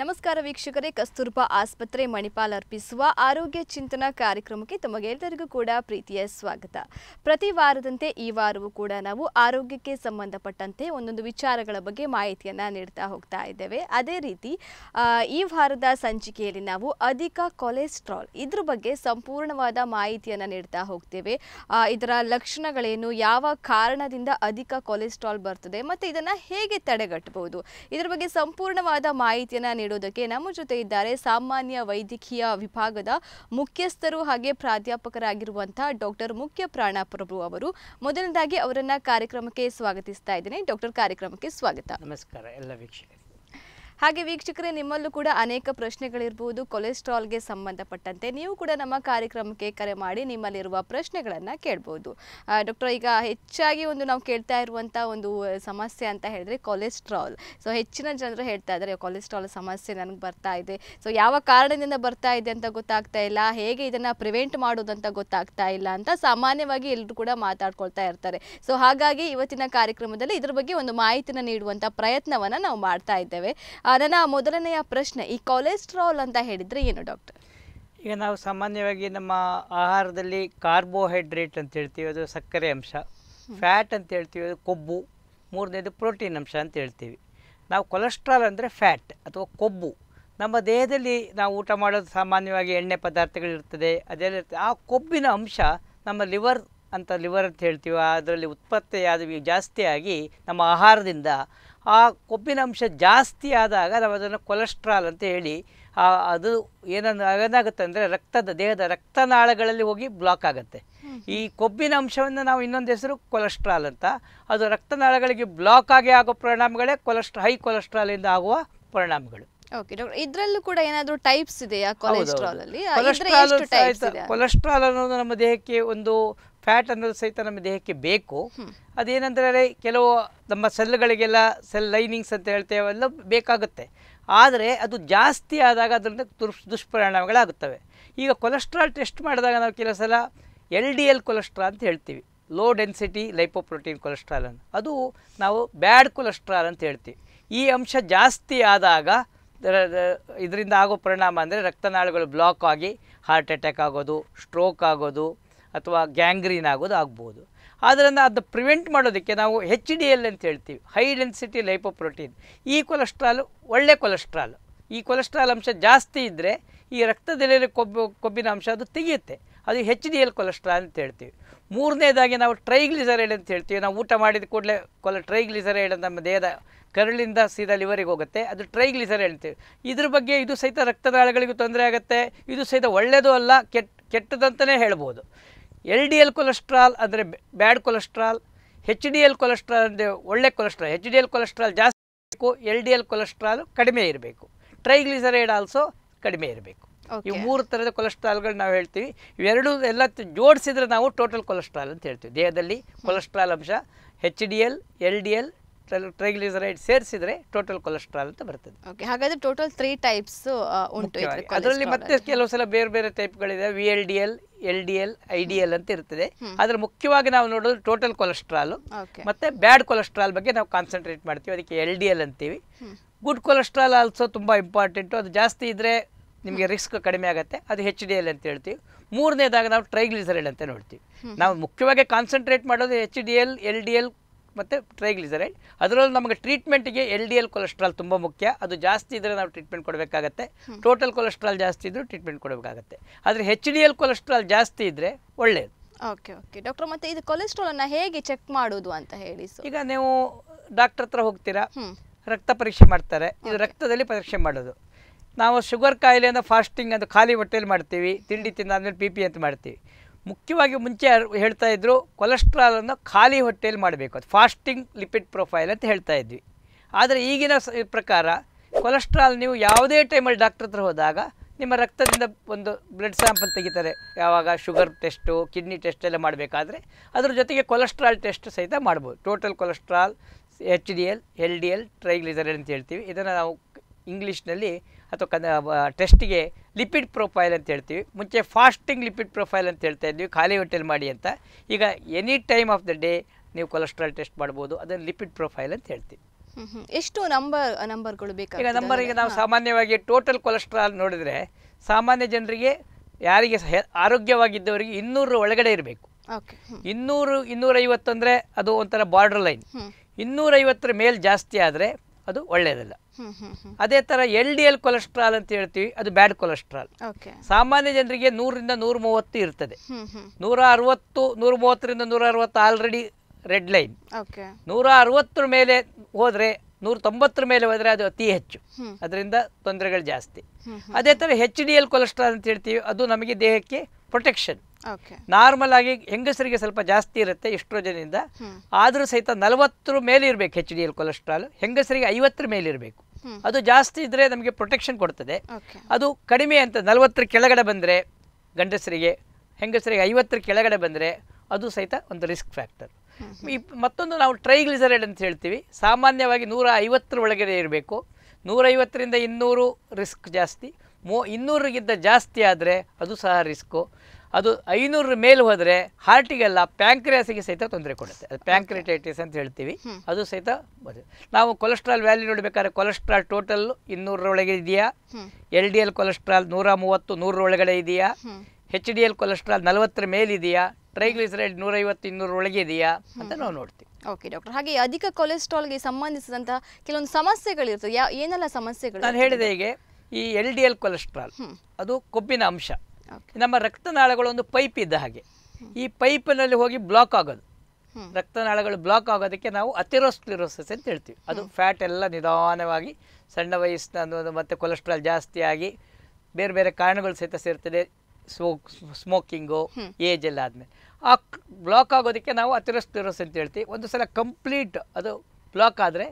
ನಮಸ್ಕಾರ ವೀಕ್ಷಕರೇ ಕಸ್ತೂರ್ಬಾ ಆಸ್ಪತ್ರೆ ಮಣಿಪಾಲ್ ಅರ್ಪಿಸುವ ಆರೋಗ್ಯ ಚಿಂತನಾ ಕಾರ್ಯಕ್ರಮಕ್ಕೆ ತಮಗೆಲ್ಲರಿಗೂ ಕೂಡ ಪ್ರೀತಿಯ ಸ್ವಾಗತ ಪ್ರತಿ ವಾರದಂತೆ ಈ ವಾರವೂ ಕೂಡ ನಾವು ಆರೋಗ್ಯಕ್ಕೆ ಸಂಬಂಧಪಟ್ಟಂತೆ ಒಂದೊಂದು ವಿಚಾರಗಳ ಬಗ್ಗೆ ಮಾಹಿತಿಯನ್ನು ನೀಡ್ತಾ ಹೋಗ್ತಾ ಇದ್ದೇವೆ ಅದೇ ರೀತಿ ಈ ವಾರದ ಸಂಚಿಕೆಯಲ್ಲಿ ನಾವು ಅಧಿಕ ಕೊಲೆಸ್ಟ್ರಾಲ್ ಇದ್ರ ಬಗ್ಗೆ ಸಂಪೂರ್ಣವಾದ ಮಾಹಿತಿಯನ್ನು ನೀಡ್ತಾ ಹೋಗ್ತೇವೆ ಇದರ ಲಕ್ಷಣಗಳೇನು ಯಾವ ಕಾರಣದಿಂದ ಅಧಿಕ ಕೊಲೆಸ್ಟ್ರಾಲ್ ಬರ್ತದೆ ಮತ್ತು ಇದನ್ನು ಹೇಗೆ ತಡೆಗಟ್ಟಬಹುದು ಇದರ ಬಗ್ಗೆ ಸಂಪೂರ್ಣವಾದ ಮಾಹಿತಿಯನ್ನು ನೀಡೋದಕ್ಕೆ ನಮ್ಮ ಜೊತೆ ಇದ್ದಾರೆ ಸಾಮಾನ್ಯ ವೈದ್ಯಕೀಯ ವಿಭಾಗದ ಮುಖ್ಯಸ್ಥರು ಹಾಗೆ ಪ್ರಾಧ್ಯಾಪಕರಾಗಿರುವಂತಹ ಡಾಕ್ಟರ್ ಮುಖ್ಯ ಪ್ರಭು ಅವರು ಮೊದಲನೇದಾಗಿ ಅವರನ್ನ ಕಾರ್ಯಕ್ರಮಕ್ಕೆ ಸ್ವಾಗತಿಸ್ತಾ ಇದ್ದೇನೆ ಡಾಕ್ಟರ್ ಕಾರ್ಯಕ್ರಮಕ್ಕೆ ಸ್ವಾಗತ ನಮಸ್ಕಾರ ಎಲ್ಲ ವೀಕ್ಷಕರು ಹಾಗೆ ವೀಕ್ಷಕರೇ ನಿಮ್ಮಲ್ಲೂ ಕೂಡ ಅನೇಕ ಪ್ರಶ್ನೆಗಳಿರ್ಬೋದು ಕೊಲೆಸ್ಟ್ರಾಲ್ಗೆ ಸಂಬಂಧಪಟ್ಟಂತೆ ನೀವು ಕೂಡ ನಮ್ಮ ಕಾರ್ಯಕ್ರಮಕ್ಕೆ ಕರೆ ಮಾಡಿ ನಿಮ್ಮಲ್ಲಿರುವ ಪ್ರಶ್ನೆಗಳನ್ನು ಕೇಳ್ಬೋದು ಡಾಕ್ಟರ್ ಈಗ ಹೆಚ್ಚಾಗಿ ಒಂದು ನಾವು ಕೇಳ್ತಾ ಇರುವಂಥ ಒಂದು ಸಮಸ್ಯೆ ಅಂತ ಹೇಳಿದ್ರೆ ಕೊಲೆಸ್ಟ್ರಾಲ್ ಸೊ ಹೆಚ್ಚಿನ ಜನರು ಹೇಳ್ತಾ ಇದ್ದಾರೆ ಕೊಲೆಸ್ಟ್ರಾಲ್ ಸಮಸ್ಯೆ ನನಗೆ ಬರ್ತಾ ಇದೆ ಸೊ ಯಾವ ಕಾರಣದಿಂದ ಬರ್ತಾ ಇದೆ ಅಂತ ಗೊತ್ತಾಗ್ತಾ ಇಲ್ಲ ಹೇಗೆ ಇದನ್ನು ಪ್ರಿವೆಂಟ್ ಮಾಡೋದಂತ ಗೊತ್ತಾಗ್ತಾ ಇಲ್ಲ ಅಂತ ಸಾಮಾನ್ಯವಾಗಿ ಎಲ್ಲರೂ ಕೂಡ ಮಾತಾಡ್ಕೊಳ್ತಾ ಇರ್ತಾರೆ ಸೊ ಹಾಗಾಗಿ ಇವತ್ತಿನ ಕಾರ್ಯಕ್ರಮದಲ್ಲಿ ಇದ್ರ ಬಗ್ಗೆ ಒಂದು ಮಾಹಿತಿನ ನೀಡುವಂಥ ಪ್ರಯತ್ನವನ್ನು ನಾವು ಮಾಡ್ತಾ ಇದ್ದೇವೆ ನನ್ನ ಮೊದಲನೆಯ ಪ್ರಶ್ನೆ ಈ ಕೊಲೆಸ್ಟ್ರಾಲ್ ಅಂತ ಹೇಳಿದರೆ ಏನು ಡಾಕ್ಟರ್ ಈಗ ನಾವು ಸಾಮಾನ್ಯವಾಗಿ ನಮ್ಮ ಆಹಾರದಲ್ಲಿ ಕಾರ್ಬೋಹೈಡ್ರೇಟ್ ಅಂತ ಹೇಳ್ತೀವಿ ಅದು ಸಕ್ಕರೆ ಅಂಶ ಫ್ಯಾಟ್ ಅಂತ ಹೇಳ್ತೀವಿ ಅದು ಕೊಬ್ಬು ಮೂರನೇದು ಪ್ರೋಟೀನ್ ಅಂಶ ಅಂತ ಹೇಳ್ತೀವಿ ನಾವು ಕೊಲೆಸ್ಟ್ರಾಲ್ ಅಂದರೆ ಫ್ಯಾಟ್ ಅಥವಾ ಕೊಬ್ಬು ನಮ್ಮ ದೇಹದಲ್ಲಿ ನಾವು ಊಟ ಮಾಡೋದು ಸಾಮಾನ್ಯವಾಗಿ ಎಣ್ಣೆ ಪದಾರ್ಥಗಳಿರ್ತದೆ ಅದೆಲ್ಲ ಇರ್ತದೆ ಆ ಕೊಬ್ಬಿನ ಅಂಶ ನಮ್ಮ ಲಿವರ್ ಅಂತ ಲಿವರ್ ಅಂತ ಹೇಳ್ತೀವಿ ಅದರಲ್ಲಿ ಉತ್ಪತ್ತಿಯಾದ ಜಾಸ್ತಿಯಾಗಿ ನಮ್ಮ ಆಹಾರದಿಂದ ಆ ಕೊಬ್ಬಿನ ಅಂಶ ಜಾಸ್ತಿ ಆದಾಗ ನಾವು ಅದನ್ನು ಕೊಲೆಸ್ಟ್ರಾಲ್ ಅಂತ ಹೇಳಿ ಅದು ಏನನ್ನು ಏನಾಗುತ್ತೆ ಅಂದರೆ ರಕ್ತದ ದೇಹದ ರಕ್ತನಾಳಗಳಲ್ಲಿ ಹೋಗಿ ಬ್ಲಾಕ್ ಆಗುತ್ತೆ ಈ ಕೊಬ್ಬಿನ ಅಂಶವನ್ನು ನಾವು ಇನ್ನೊಂದು ಹೆಸರು ಕೊಲೆಸ್ಟ್ರಾಲ್ ಅಂತ ಅದು ರಕ್ತನಾಳಗಳಿಗೆ ಬ್ಲಾಕ್ ಆಗಿ ಆಗೋ ಪರಿಣಾಮಗಳೇ ಕೊಲೆಸ್ಟ್ರಾ ಹೈ ಕೊಲೆಸ್ಟ್ರಾಲಿಂದ ಆಗುವ ಪರಿಣಾಮಗಳು ಓಕೆ ಡಾಕ್ಟರ್ ಇದರಲ್ಲೂ ಕೂಡ ಏನಾದರೂ ಟೈಪ್ಸ್ ಇದೆಯಾ ಕೊಲೆಸ್ಟ್ರಾಲ್ ಅಲ್ಲಿ ಕೊಲೆಸ್ಟ್ರಾಲ್ ಕೊಲೆಸ್ಟ್ರಾಲ್ ಅನ್ನೋದು ನಮ್ಮ ದೇಹಕ್ಕೆ ಒಂದು ಫ್ಯಾಟ್ ಅನ್ನೋದು ಸಹಿತ ನಮ್ಮ ದೇಹಕ್ಕೆ ಬೇಕು ಅದೇನಂದರೆ ಕೆಲವು ನಮ್ಮ ಸೆಲ್ಗಳಿಗೆಲ್ಲ ಸೆಲ್ ಲೈನಿಂಗ್ಸ್ ಅಂತ ಹೇಳ್ತೇವೆ ಎಲ್ಲ ಬೇಕಾಗುತ್ತೆ ಆದರೆ ಅದು ಜಾಸ್ತಿ ಆದಾಗ ಅದರಿಂದ ದುರ್ ದುಷ್ಪರಿಣಾಮಗಳಾಗುತ್ತವೆ ಈಗ ಕೊಲೆಸ್ಟ್ರಾಲ್ ಟೆಸ್ಟ್ ಮಾಡಿದಾಗ ನಾವು ಕೆಲವು ಸಲ ಎಲ್ ಡಿ ಎಲ್ ಕೊಲೆಸ್ಟ್ರಾಲ್ ಅಂತ ಹೇಳ್ತೀವಿ ಲೋ ಡೆನ್ಸಿಟಿ ಲೈಪೋಪ್ರೋಟೀನ್ ಕೊಲೆಸ್ಟ್ರಾಲ್ ಅನ್ನು ಅದು ನಾವು ಬ್ಯಾಡ್ ಕೊಲೆಸ್ಟ್ರಾಲ್ ಅಂತ ಹೇಳ್ತೀವಿ ಈ ಅಂಶ ಜಾಸ್ತಿ ಆದಾಗ ಇದರಿಂದ ಆಗೋ ಪರಿಣಾಮ ಅಂದರೆ ರಕ್ತನಾಳಗಳು ಬ್ಲಾಕ್ ಆಗಿ ಹಾರ್ಟ್ ಅಟ್ಯಾಕ್ ಆಗೋದು ಸ್ಟ್ರೋಕ್ ಆಗೋದು ಅಥವಾ ಗ್ಯಾಂಗ್ರೀನ್ ಆಗೋದು ಆಗ್ಬೋದು ಆದ್ದರಿಂದ ಅದು ಪ್ರಿವೆಂಟ್ ಮಾಡೋದಕ್ಕೆ ನಾವು ಹೆಚ್ ಡಿ ಎಲ್ ಅಂತ ಹೇಳ್ತೀವಿ ಹೈ ಡೆನ್ಸಿಟಿ ಪ್ರೋಟೀನ್ ಈ ಕೊಲೆಸ್ಟ್ರಾಲು ಒಳ್ಳೆ ಕೊಲೆಸ್ಟ್ರಾಲ್ ಈ ಕೊಲೆಸ್ಟ್ರಾಲ್ ಅಂಶ ಜಾಸ್ತಿ ಇದ್ದರೆ ಈ ರಕ್ತದೆಲೆಯಲ್ಲಿ ಕೊಬ್ಬು ಕೊಬ್ಬಿನ ಅಂಶ ಅದು ತೆಗೆಯುತ್ತೆ ಅದು ಹೆಚ್ ಡಿ ಎಲ್ ಕೊಲೆಸ್ಟ್ರಾಲ್ ಅಂತ ಹೇಳ್ತೀವಿ ಮೂರನೇದಾಗಿ ನಾವು ಟ್ರೈಗ್ಲಿಸರೈಡ್ ಅಂತ ಹೇಳ್ತೀವಿ ನಾವು ಊಟ ಮಾಡಿದ ಕೂಡಲೇ ಕೊಲ ಟ್ರೈಗ್ಲಿಸರೈಡ್ ನಮ್ಮ ದೇಹದ ಕರಳಿಂದ ಸೀದಾ ಲಿವರಿಗೆ ಹೋಗುತ್ತೆ ಅದು ಟ್ರೈಗ್ಲಿಸರ್ ಹೇಳ್ತೀವಿ ಇದ್ರ ಬಗ್ಗೆ ಇದು ಸಹಿತ ರಕ್ತದಾಳಗಳಿಗೂ ತೊಂದರೆ ಆಗುತ್ತೆ ಇದು ಸಹಿತ ಒಳ್ಳೆಯದು ಅಲ್ಲ ಕೆಟ್ಟ ಕೆಟ್ಟದಂತಲೇ ಹೇಳ್ಬೋದು ಎಲ್ ಡಿ ಎಲ್ ಕೊಲೆಸ್ಟ್ರಾಲ್ ಅಂದರೆ bad cholesterol H D L cholesterol ಅಂದರೆ ಒಳ್ಳೆ cholesterol H D L cholesterol ಜಾಸ್ತಿ ಇರಬೇಕು ಎಲ್ ಡಿ ಎಲ್ ಕೊಲೆಸ್ಟ್ರಾಲ್ ಕಡಿಮೆ ಇರಬೇಕು ಟ್ರೈಗ್ಲಿಸರೈಡ್ ಆಲ್ಸೋ ಕಡಿಮೆ ಇರಬೇಕು ಈ ಮೂರು ಥರದ ಕೊಲೆಸ್ಟ್ರಾಲ್ಗಳು ನಾವು ಹೇಳ್ತೀವಿ ಇವೆರಡು ಎಲ್ಲ ಜೋಡಿಸಿದ್ರೆ ನಾವು ಟೋಟಲ್ ಕೊಲೆಸ್ಟ್ರಾಲ್ ಅಂತ ಹೇಳ್ತೀವಿ ದೇಹದಲ್ಲಿ ಕೊಲೆಸ್ಟ್ರಾಲ್ ಅಂಶ H D L L D L triglyceride ಸೇರಿಸಿದ್ರೆ ಟೋಟಲ್ ಕೊಲೆಸ್ಟ್ರಾಲ್ ಅಂತ ಬರ್ತದೆ ಓಕೆ ಹಾಗಾದ್ರೆ ಟೋಟಲ್ ತ್ರೀ ಟೈಪ್ಸ್ ಉಂಟು ಅದರಲ್ಲಿ ಮತ್ತೆ ಕೆಲವು ಸಲ ಬೇರೆ ಬೇರೆ ಟೈಪ್ಗಳಿದೆ V L D L L D L I D L ಅಂತ ಇರ್ತದೆ ಅದ್ರ ಮುಖ್ಯವಾಗಿ ನಾವು ನೋಡೋದು ಟೋಟಲ್ ಕೊಲೆಸ್ಟ್ರಾಲ್ ಮತ್ತೆ ಬ್ಯಾಡ್ ಕೊಲೆಸ್ಟ್ರಾಲ್ ಬಗ್ಗೆ ನಾವು ಕಾನ್ಸಂಟ್ರೇಟ್ ಮಾಡ್ತೀವಿ ಅದಕ್ಕೆ ಎಲ್ ಡಿ ಎಲ್ ಅಂತೀವಿ ಗುಡ್ ಕೊಲೆಸ್ಟ್ರಾಲ್ ಆಲ್ಸೋ ತುಂಬಾ ಇಂಪಾರ್ಟೆಂಟು ಅದು ಜಾಸ್ತಿ ಇದ್ರೆ ನಿಮಗೆ ರಿಸ್ಕ್ ಕಡಿಮೆ ಆಗುತ್ತೆ ಅದು ಹೆಚ್ ಡಿ ಎಲ್ ಅಂತ ಹೇಳ್ತೀವಿ ಮೂರನೇದಾಗ ನಾವು ಟ್ರೈಗ್ಲಿಸರೈಡ್ ಅಂತ ನೋಡ್ತೀವಿ ನಾವು ಮುಖ್ಯವಾಗಿ ಕಾನ್ಸಂಟ್ರೇಟ್ ಮಾಡೋದು H D L L D L ಮತ್ತು ಟ್ರೈಗ್ಲಿಸರೈಡ್ ಅದರಲ್ಲೂ ನಮಗೆ ಟ್ರೀಟ್ಮೆಂಟ್ಗೆ ಎಲ್ ಡಿ ಎಲ್ ಕೊಲೆಸ್ಟ್ರಾಲ್ ತುಂಬ ಮುಖ್ಯ ಅದು ಜಾಸ್ತಿ ಇದ್ದರೆ ನಾವು ಟ್ರೀಟ್ಮೆಂಟ್ ಕೊಡಬೇಕಾಗತ್ತೆ ಟೋಟಲ್ ಕೊಲೆಸ್ಟ್ರಾಲ್ ಜಾಸ್ತಿ ಇದ್ದರೂ ಟ್ರೀಟ್ಮೆಂಟ್ ಕೊಡಬೇಕಾಗತ್ತೆ ಆದರೆ ಹೆಚ್ ಡಿ ಎಲ್ ಕೊಲೆಸ್ಟ್ರಾಲ್ ಜಾಸ್ತಿ ಇದ್ದರೆ ಒಳ್ಳೆಯದು ಓಕೆ ಓಕೆ ಡಾಕ್ಟರ್ ಮತ್ತೆ ಇದು ಕೊಲೆಸ್ಟ್ರಾಲನ್ನು ಹೇಗೆ ಚೆಕ್ ಮಾಡೋದು ಅಂತ ಹೇಳಿ ಈಗ ನೀವು ಡಾಕ್ಟರ್ ಹತ್ರ ಹೋಗ್ತೀರಾ ರಕ್ತ ಪರೀಕ್ಷೆ ಮಾಡ್ತಾರೆ ಇದು ರಕ್ತದಲ್ಲಿ ಪರೀಕ್ಷೆ ಮಾಡೋದು ನಾವು ಶುಗರ್ ಕಾಯಿಲೆಯಿಂದ ಫಾಸ್ಟಿಂಗ್ ಅದು ಖಾಲಿ ಹೊಟ್ಟೆಯಲ್ಲಿ ಮಾಡ್ತೀವಿ ತಿಂಡಿ ತಿಂದಾದ್ಮೇಲೆ ಪಿ ಪಿ ಅಂತ ಮಾಡ್ತೀವಿ ಮುಖ್ಯವಾಗಿ ಮುಂಚೆ ಹೇಳ್ತಾ ಇದ್ದರು ಕೊಲೆಸ್ಟ್ರಾಲನ್ನು ಖಾಲಿ ಹೊಟ್ಟೆಯಲ್ಲಿ ಮಾಡಬೇಕು ಅದು ಫಾಸ್ಟಿಂಗ್ ಲಿಪಿಡ್ ಪ್ರೊಫೈಲ್ ಅಂತ ಹೇಳ್ತಾ ಇದ್ವಿ ಆದರೆ ಈಗಿನ ಪ್ರಕಾರ ಕೊಲೆಸ್ಟ್ರಾಲ್ ನೀವು ಯಾವುದೇ ಟೈಮಲ್ಲಿ ಡಾಕ್ಟ್ರ್ ಹತ್ರ ಹೋದಾಗ ನಿಮ್ಮ ರಕ್ತದಿಂದ ಒಂದು ಬ್ಲಡ್ ಸ್ಯಾಂಪಲ್ ತೆಗಿತಾರೆ ಯಾವಾಗ ಶುಗರ್ ಟೆಸ್ಟು ಕಿಡ್ನಿ ಟೆಸ್ಟ್ ಎಲ್ಲ ಮಾಡಬೇಕಾದ್ರೆ ಅದ್ರ ಜೊತೆಗೆ ಕೊಲೆಸ್ಟ್ರಾಲ್ ಟೆಸ್ಟ್ ಸಹಿತ ಮಾಡ್ಬೋದು total cholesterol H D L L D L triglyceride ಅಂತ ಹೇಳ್ತೀವಿ ಇದನ್ನು ನಾವು ಇಂಗ್ಲೀಷ್ನಲ್ಲಿ ಅಥವಾ ಕನ್ನ ಟೆಸ್ಟಿಗೆ ಲಿಪಿಡ್ ಪ್ರೊಫೈಲ್ ಅಂತ ಹೇಳ್ತೀವಿ ಮುಂಚೆ ಫಾಸ್ಟಿಂಗ್ ಲಿಪಿಡ್ ಪ್ರೊಫೈಲ್ ಅಂತ ಹೇಳ್ತಾ ಇದ್ವಿ ಖಾಲಿ ಹೋಟೆಲ್ ಮಾಡಿ ಅಂತ ಈಗ any time of the day ನೀವು ಕೊಲೆಸ್ಟ್ರಾಲ್ ಟೆಸ್ಟ್ ಮಾಡ್ಬೋದು ಅದನ್ನು ಲಿಪಿಡ್ ಪ್ರೊಫೈಲ್ ಅಂತ ಹೇಳ್ತೀವಿ ಎಷ್ಟು ನಂಬರ್ ನಂಬರ್ಗಳು ಬೇಕು ಈಗ ನಂಬರ್ ಈಗ ನಾವು ಸಾಮಾನ್ಯವಾಗಿ ಟೋಟಲ್ ಕೊಲೆಸ್ಟ್ರಾಲ್ ನೋಡಿದರೆ ಸಾಮಾನ್ಯ ಜನರಿಗೆ ಯಾರಿಗೆ ಆರೋಗ್ಯವಾಗಿದ್ದವರಿಗೆ ಇನ್ನೂರು ಒಳಗಡೆ ಇರಬೇಕು ಇನ್ನೂರು ಇನ್ನೂರೈವತ್ತು ಅಂದರೆ ಅದು ಒಂಥರ ಬಾರ್ಡರ್ ಲೈನ್ ಇನ್ನೂರೈವತ್ತರ ಮೇಲೆ ಜಾಸ್ತಿ ಆದರೆ ಅದು ಒಳ್ಳೆಯದಲ್ಲ ಅದೇ ತರ ಎಲ್ ಡಿ ಎಲ್ ಕೊಲೆಸ್ಟ್ರಾಲ್ ಅಂತ ಹೇಳ್ತೀವಿ ಅದು ಬ್ಯಾಡ್ ಕೊಲೆಸ್ಟ್ರಾಲ್ ಸಾಮಾನ್ಯ ಜನರಿಗೆ ನೂರರಿಂದ ನೂರ ಮೂವತ್ತು ಇರ್ತದೆ ನೂರ ಅರವತ್ತು ನೂರ ಮೂವತ್ತರಿಂದ ನೂರ ಅರವತ್ತು ಆಲ್ರೆಡಿ ರೆಡ್ ಲೈನ್ ನೂರ ಅರವತ್ತರ ಮೇಲೆ ಹೋದ್ರೆ ನೂರ ತೊಂಬತ್ತರ ಮೇಲೆ ಹೋದ್ರೆ ಅದು ಅತಿ ಹೆಚ್ಚು ಅದರಿಂದ ತೊಂದರೆಗಳು ಜಾಸ್ತಿ ಅದೇ ತರ ಹೆಚ್ ಡಿ ಎಲ್ ಕೊಲೆಸ್ಟ್ರಾಲ್ ಅಂತ ಹೇಳ್ತೀವಿ ಅದು ನಮಗೆ ದೇಹಕ್ಕೆ ಪ್ರೊಟೆಕ್ಷನ್ ನಾರ್ಮಲ್ ಆಗಿ ಹೆಂಗಸರಿಗೆ ಸ್ವಲ್ಪ ಜಾಸ್ತಿ ಇರುತ್ತೆ ಜನದಿಂದ ಆದರೂ ಸಹಿತ ನಲವತ್ತರ ಮೇಲೆ ಇರಬೇಕು ಹೆಚ್ ಡಿ ಎಲ್ ಕೊಲೆಸ್ಟ್ರಾಲ್ ಹೆಂಗಸರಿಗೆ ಐವತ್ತರ ಮೇಲೆ ಇರಬೇಕು ಅದು ಜಾಸ್ತಿ ಇದ್ರೆ ನಮಗೆ ಪ್ರೊಟೆಕ್ಷನ್ ಕೊಡ್ತದೆ ಅದು ಕಡಿಮೆ ಅಂತ ನಲವತ್ತರ ಕೆಳಗಡೆ ಬಂದರೆ ಗಂಡಸರಿಗೆ ಹೆಂಗಸರಿಗೆ ಐವತ್ತರ ಕೆಳಗಡೆ ಬಂದರೆ ಅದು ಸಹಿತ ಒಂದು ರಿಸ್ಕ್ ಫ್ಯಾಕ್ಟರ್ ಈ ಮತ್ತೊಂದು ನಾವು ಟ್ರೈಗ್ಲಿಸರೈಡ್ ಅಂತ ಹೇಳ್ತೀವಿ ಸಾಮಾನ್ಯವಾಗಿ ನೂರ ಐವತ್ತರ ಒಳಗಡೆ ಇರಬೇಕು ನೂರೈವತ್ತರಿಂದ ಇನ್ನೂರು ರಿಸ್ಕ್ ಜಾಸ್ತಿ ಮೂ ಇನ್ನೂರಿಗಿಂತ ಜಾಸ್ತಿ ಆದರೆ ಅದು ಸಹ ರಿಸ್ಕು ಅದು ಐನೂರ ಮೇಲೆ ಹೋದರೆ ಹಾರ್ಟಿಗೆಲ್ಲ ಪ್ಯಾಂಕ್ರಿಯಾಸಿಗೆ ಸಹಿತ ತೊಂದರೆ ಕೊಡುತ್ತೆ ಅದು ಪ್ಯಾಂಕ್ರಿಟೈಟಿಸ್ ಅಂತ ಹೇಳ್ತೀವಿ ಅದು ಸಹಿತ ನಾವು ಕೊಲೆಸ್ಟ್ರಾಲ್ ವ್ಯಾಲ್ಯೂ ನೋಡಬೇಕಾದ್ರೆ ಕೊಲೆಸ್ಟ್ರಾಲ್ ಟೋಟಲ್ ಇನ್ನೂರರೊಳಗೆ ಇದೆಯಾ ಎಲ್ ಡಿ ಎಲ್ ಕೊಲೆಸ್ಟ್ರಾಲ್ ನೂರ ಮೂವತ್ತು ನೂರರೊಳಗಡೆ ಇದೆಯಾ ಹೆಚ್ ಡಿ ಎಲ್ ಕೊಲೆಸ್ಟ್ರಾಲ್ ನಲವತ್ತರ ಮೇಲಿದೆಯಾ ಟ್ರೈಗ್ಲಿಸರೈಡ್ ನೂರೈವತ್ತು ಇನ್ನೂರೊಳಗೆ ಇದೆಯಾ ಅಂತ ನಾವು ನೋಡ್ತೀವಿ ಓಕೆ ಡಾಕ್ಟರ್ ಹಾಗೆ ಅಧಿಕ ಕೊಲೆಸ್ಟ್ರಾಲ್ಗೆ ಸಂಬಂಧಿಸಿದಂತಹ ಕೆಲವೊಂದು ಸಮಸ್ಯೆಗಳು ಯಾ ಏನೆಲ್ಲ ಸಮಸ್ಯೆಗಳು ನಾನು ಹೇಳಿದೆ ಹೀಗೆ ಈ ಎಲ್ ಡಿ ಎಲ್ ಕೊಲೆಸ್ಟ್ರಾಲ್ ಅದು ಕೊಬ್ಬಿನ ಅಂಶ ನಮ್ಮ ರಕ್ತನಾಳಗಳು ಒಂದು ಪೈಪ್ ಇದ್ದ ಹಾಗೆ ಈ ಪೈಪಿನಲ್ಲಿ ಹೋಗಿ ಬ್ಲಾಕ್ ಆಗೋದು ರಕ್ತನಾಳಗಳು ಬ್ಲಾಕ್ ಆಗೋದಕ್ಕೆ ನಾವು ಅಥೆರೋಸ್ಕ್ಲಿರೋಸಿಸ್ ಅಂತ ಹೇಳ್ತೀವಿ ಅದು ಫ್ಯಾಟ್ ಎಲ್ಲ ನಿಧಾನವಾಗಿ ಸಣ್ಣ ವಯಸ್ಸಿನ ಮತ್ತು ಕೊಲೆಸ್ಟ್ರಾಲ್ ಜಾಸ್ತಿ ಆಗಿ ಬೇರೆ ಬೇರೆ ಕಾರಣಗಳು ಸಹಿತ ಸೇರ್ತದೆ ಸ್ಮೋಕ್ ಸ್ಮೋಕಿಂಗು ಏಜ್ ಎಲ್ಲ ಆದಮೇಲೆ ಆ ಬ್ಲಾಕ್ ಆಗೋದಕ್ಕೆ ನಾವು ಅಥೆರೋಸ್ಕ್ಲಿರೋಸ್ ಅಂತ ಹೇಳ್ತೀವಿ ಒಂದು ಸಲ ಕಂಪ್ಲೀಟ್ ಅದು ಬ್ಲಾಕ್ ಆದರೆ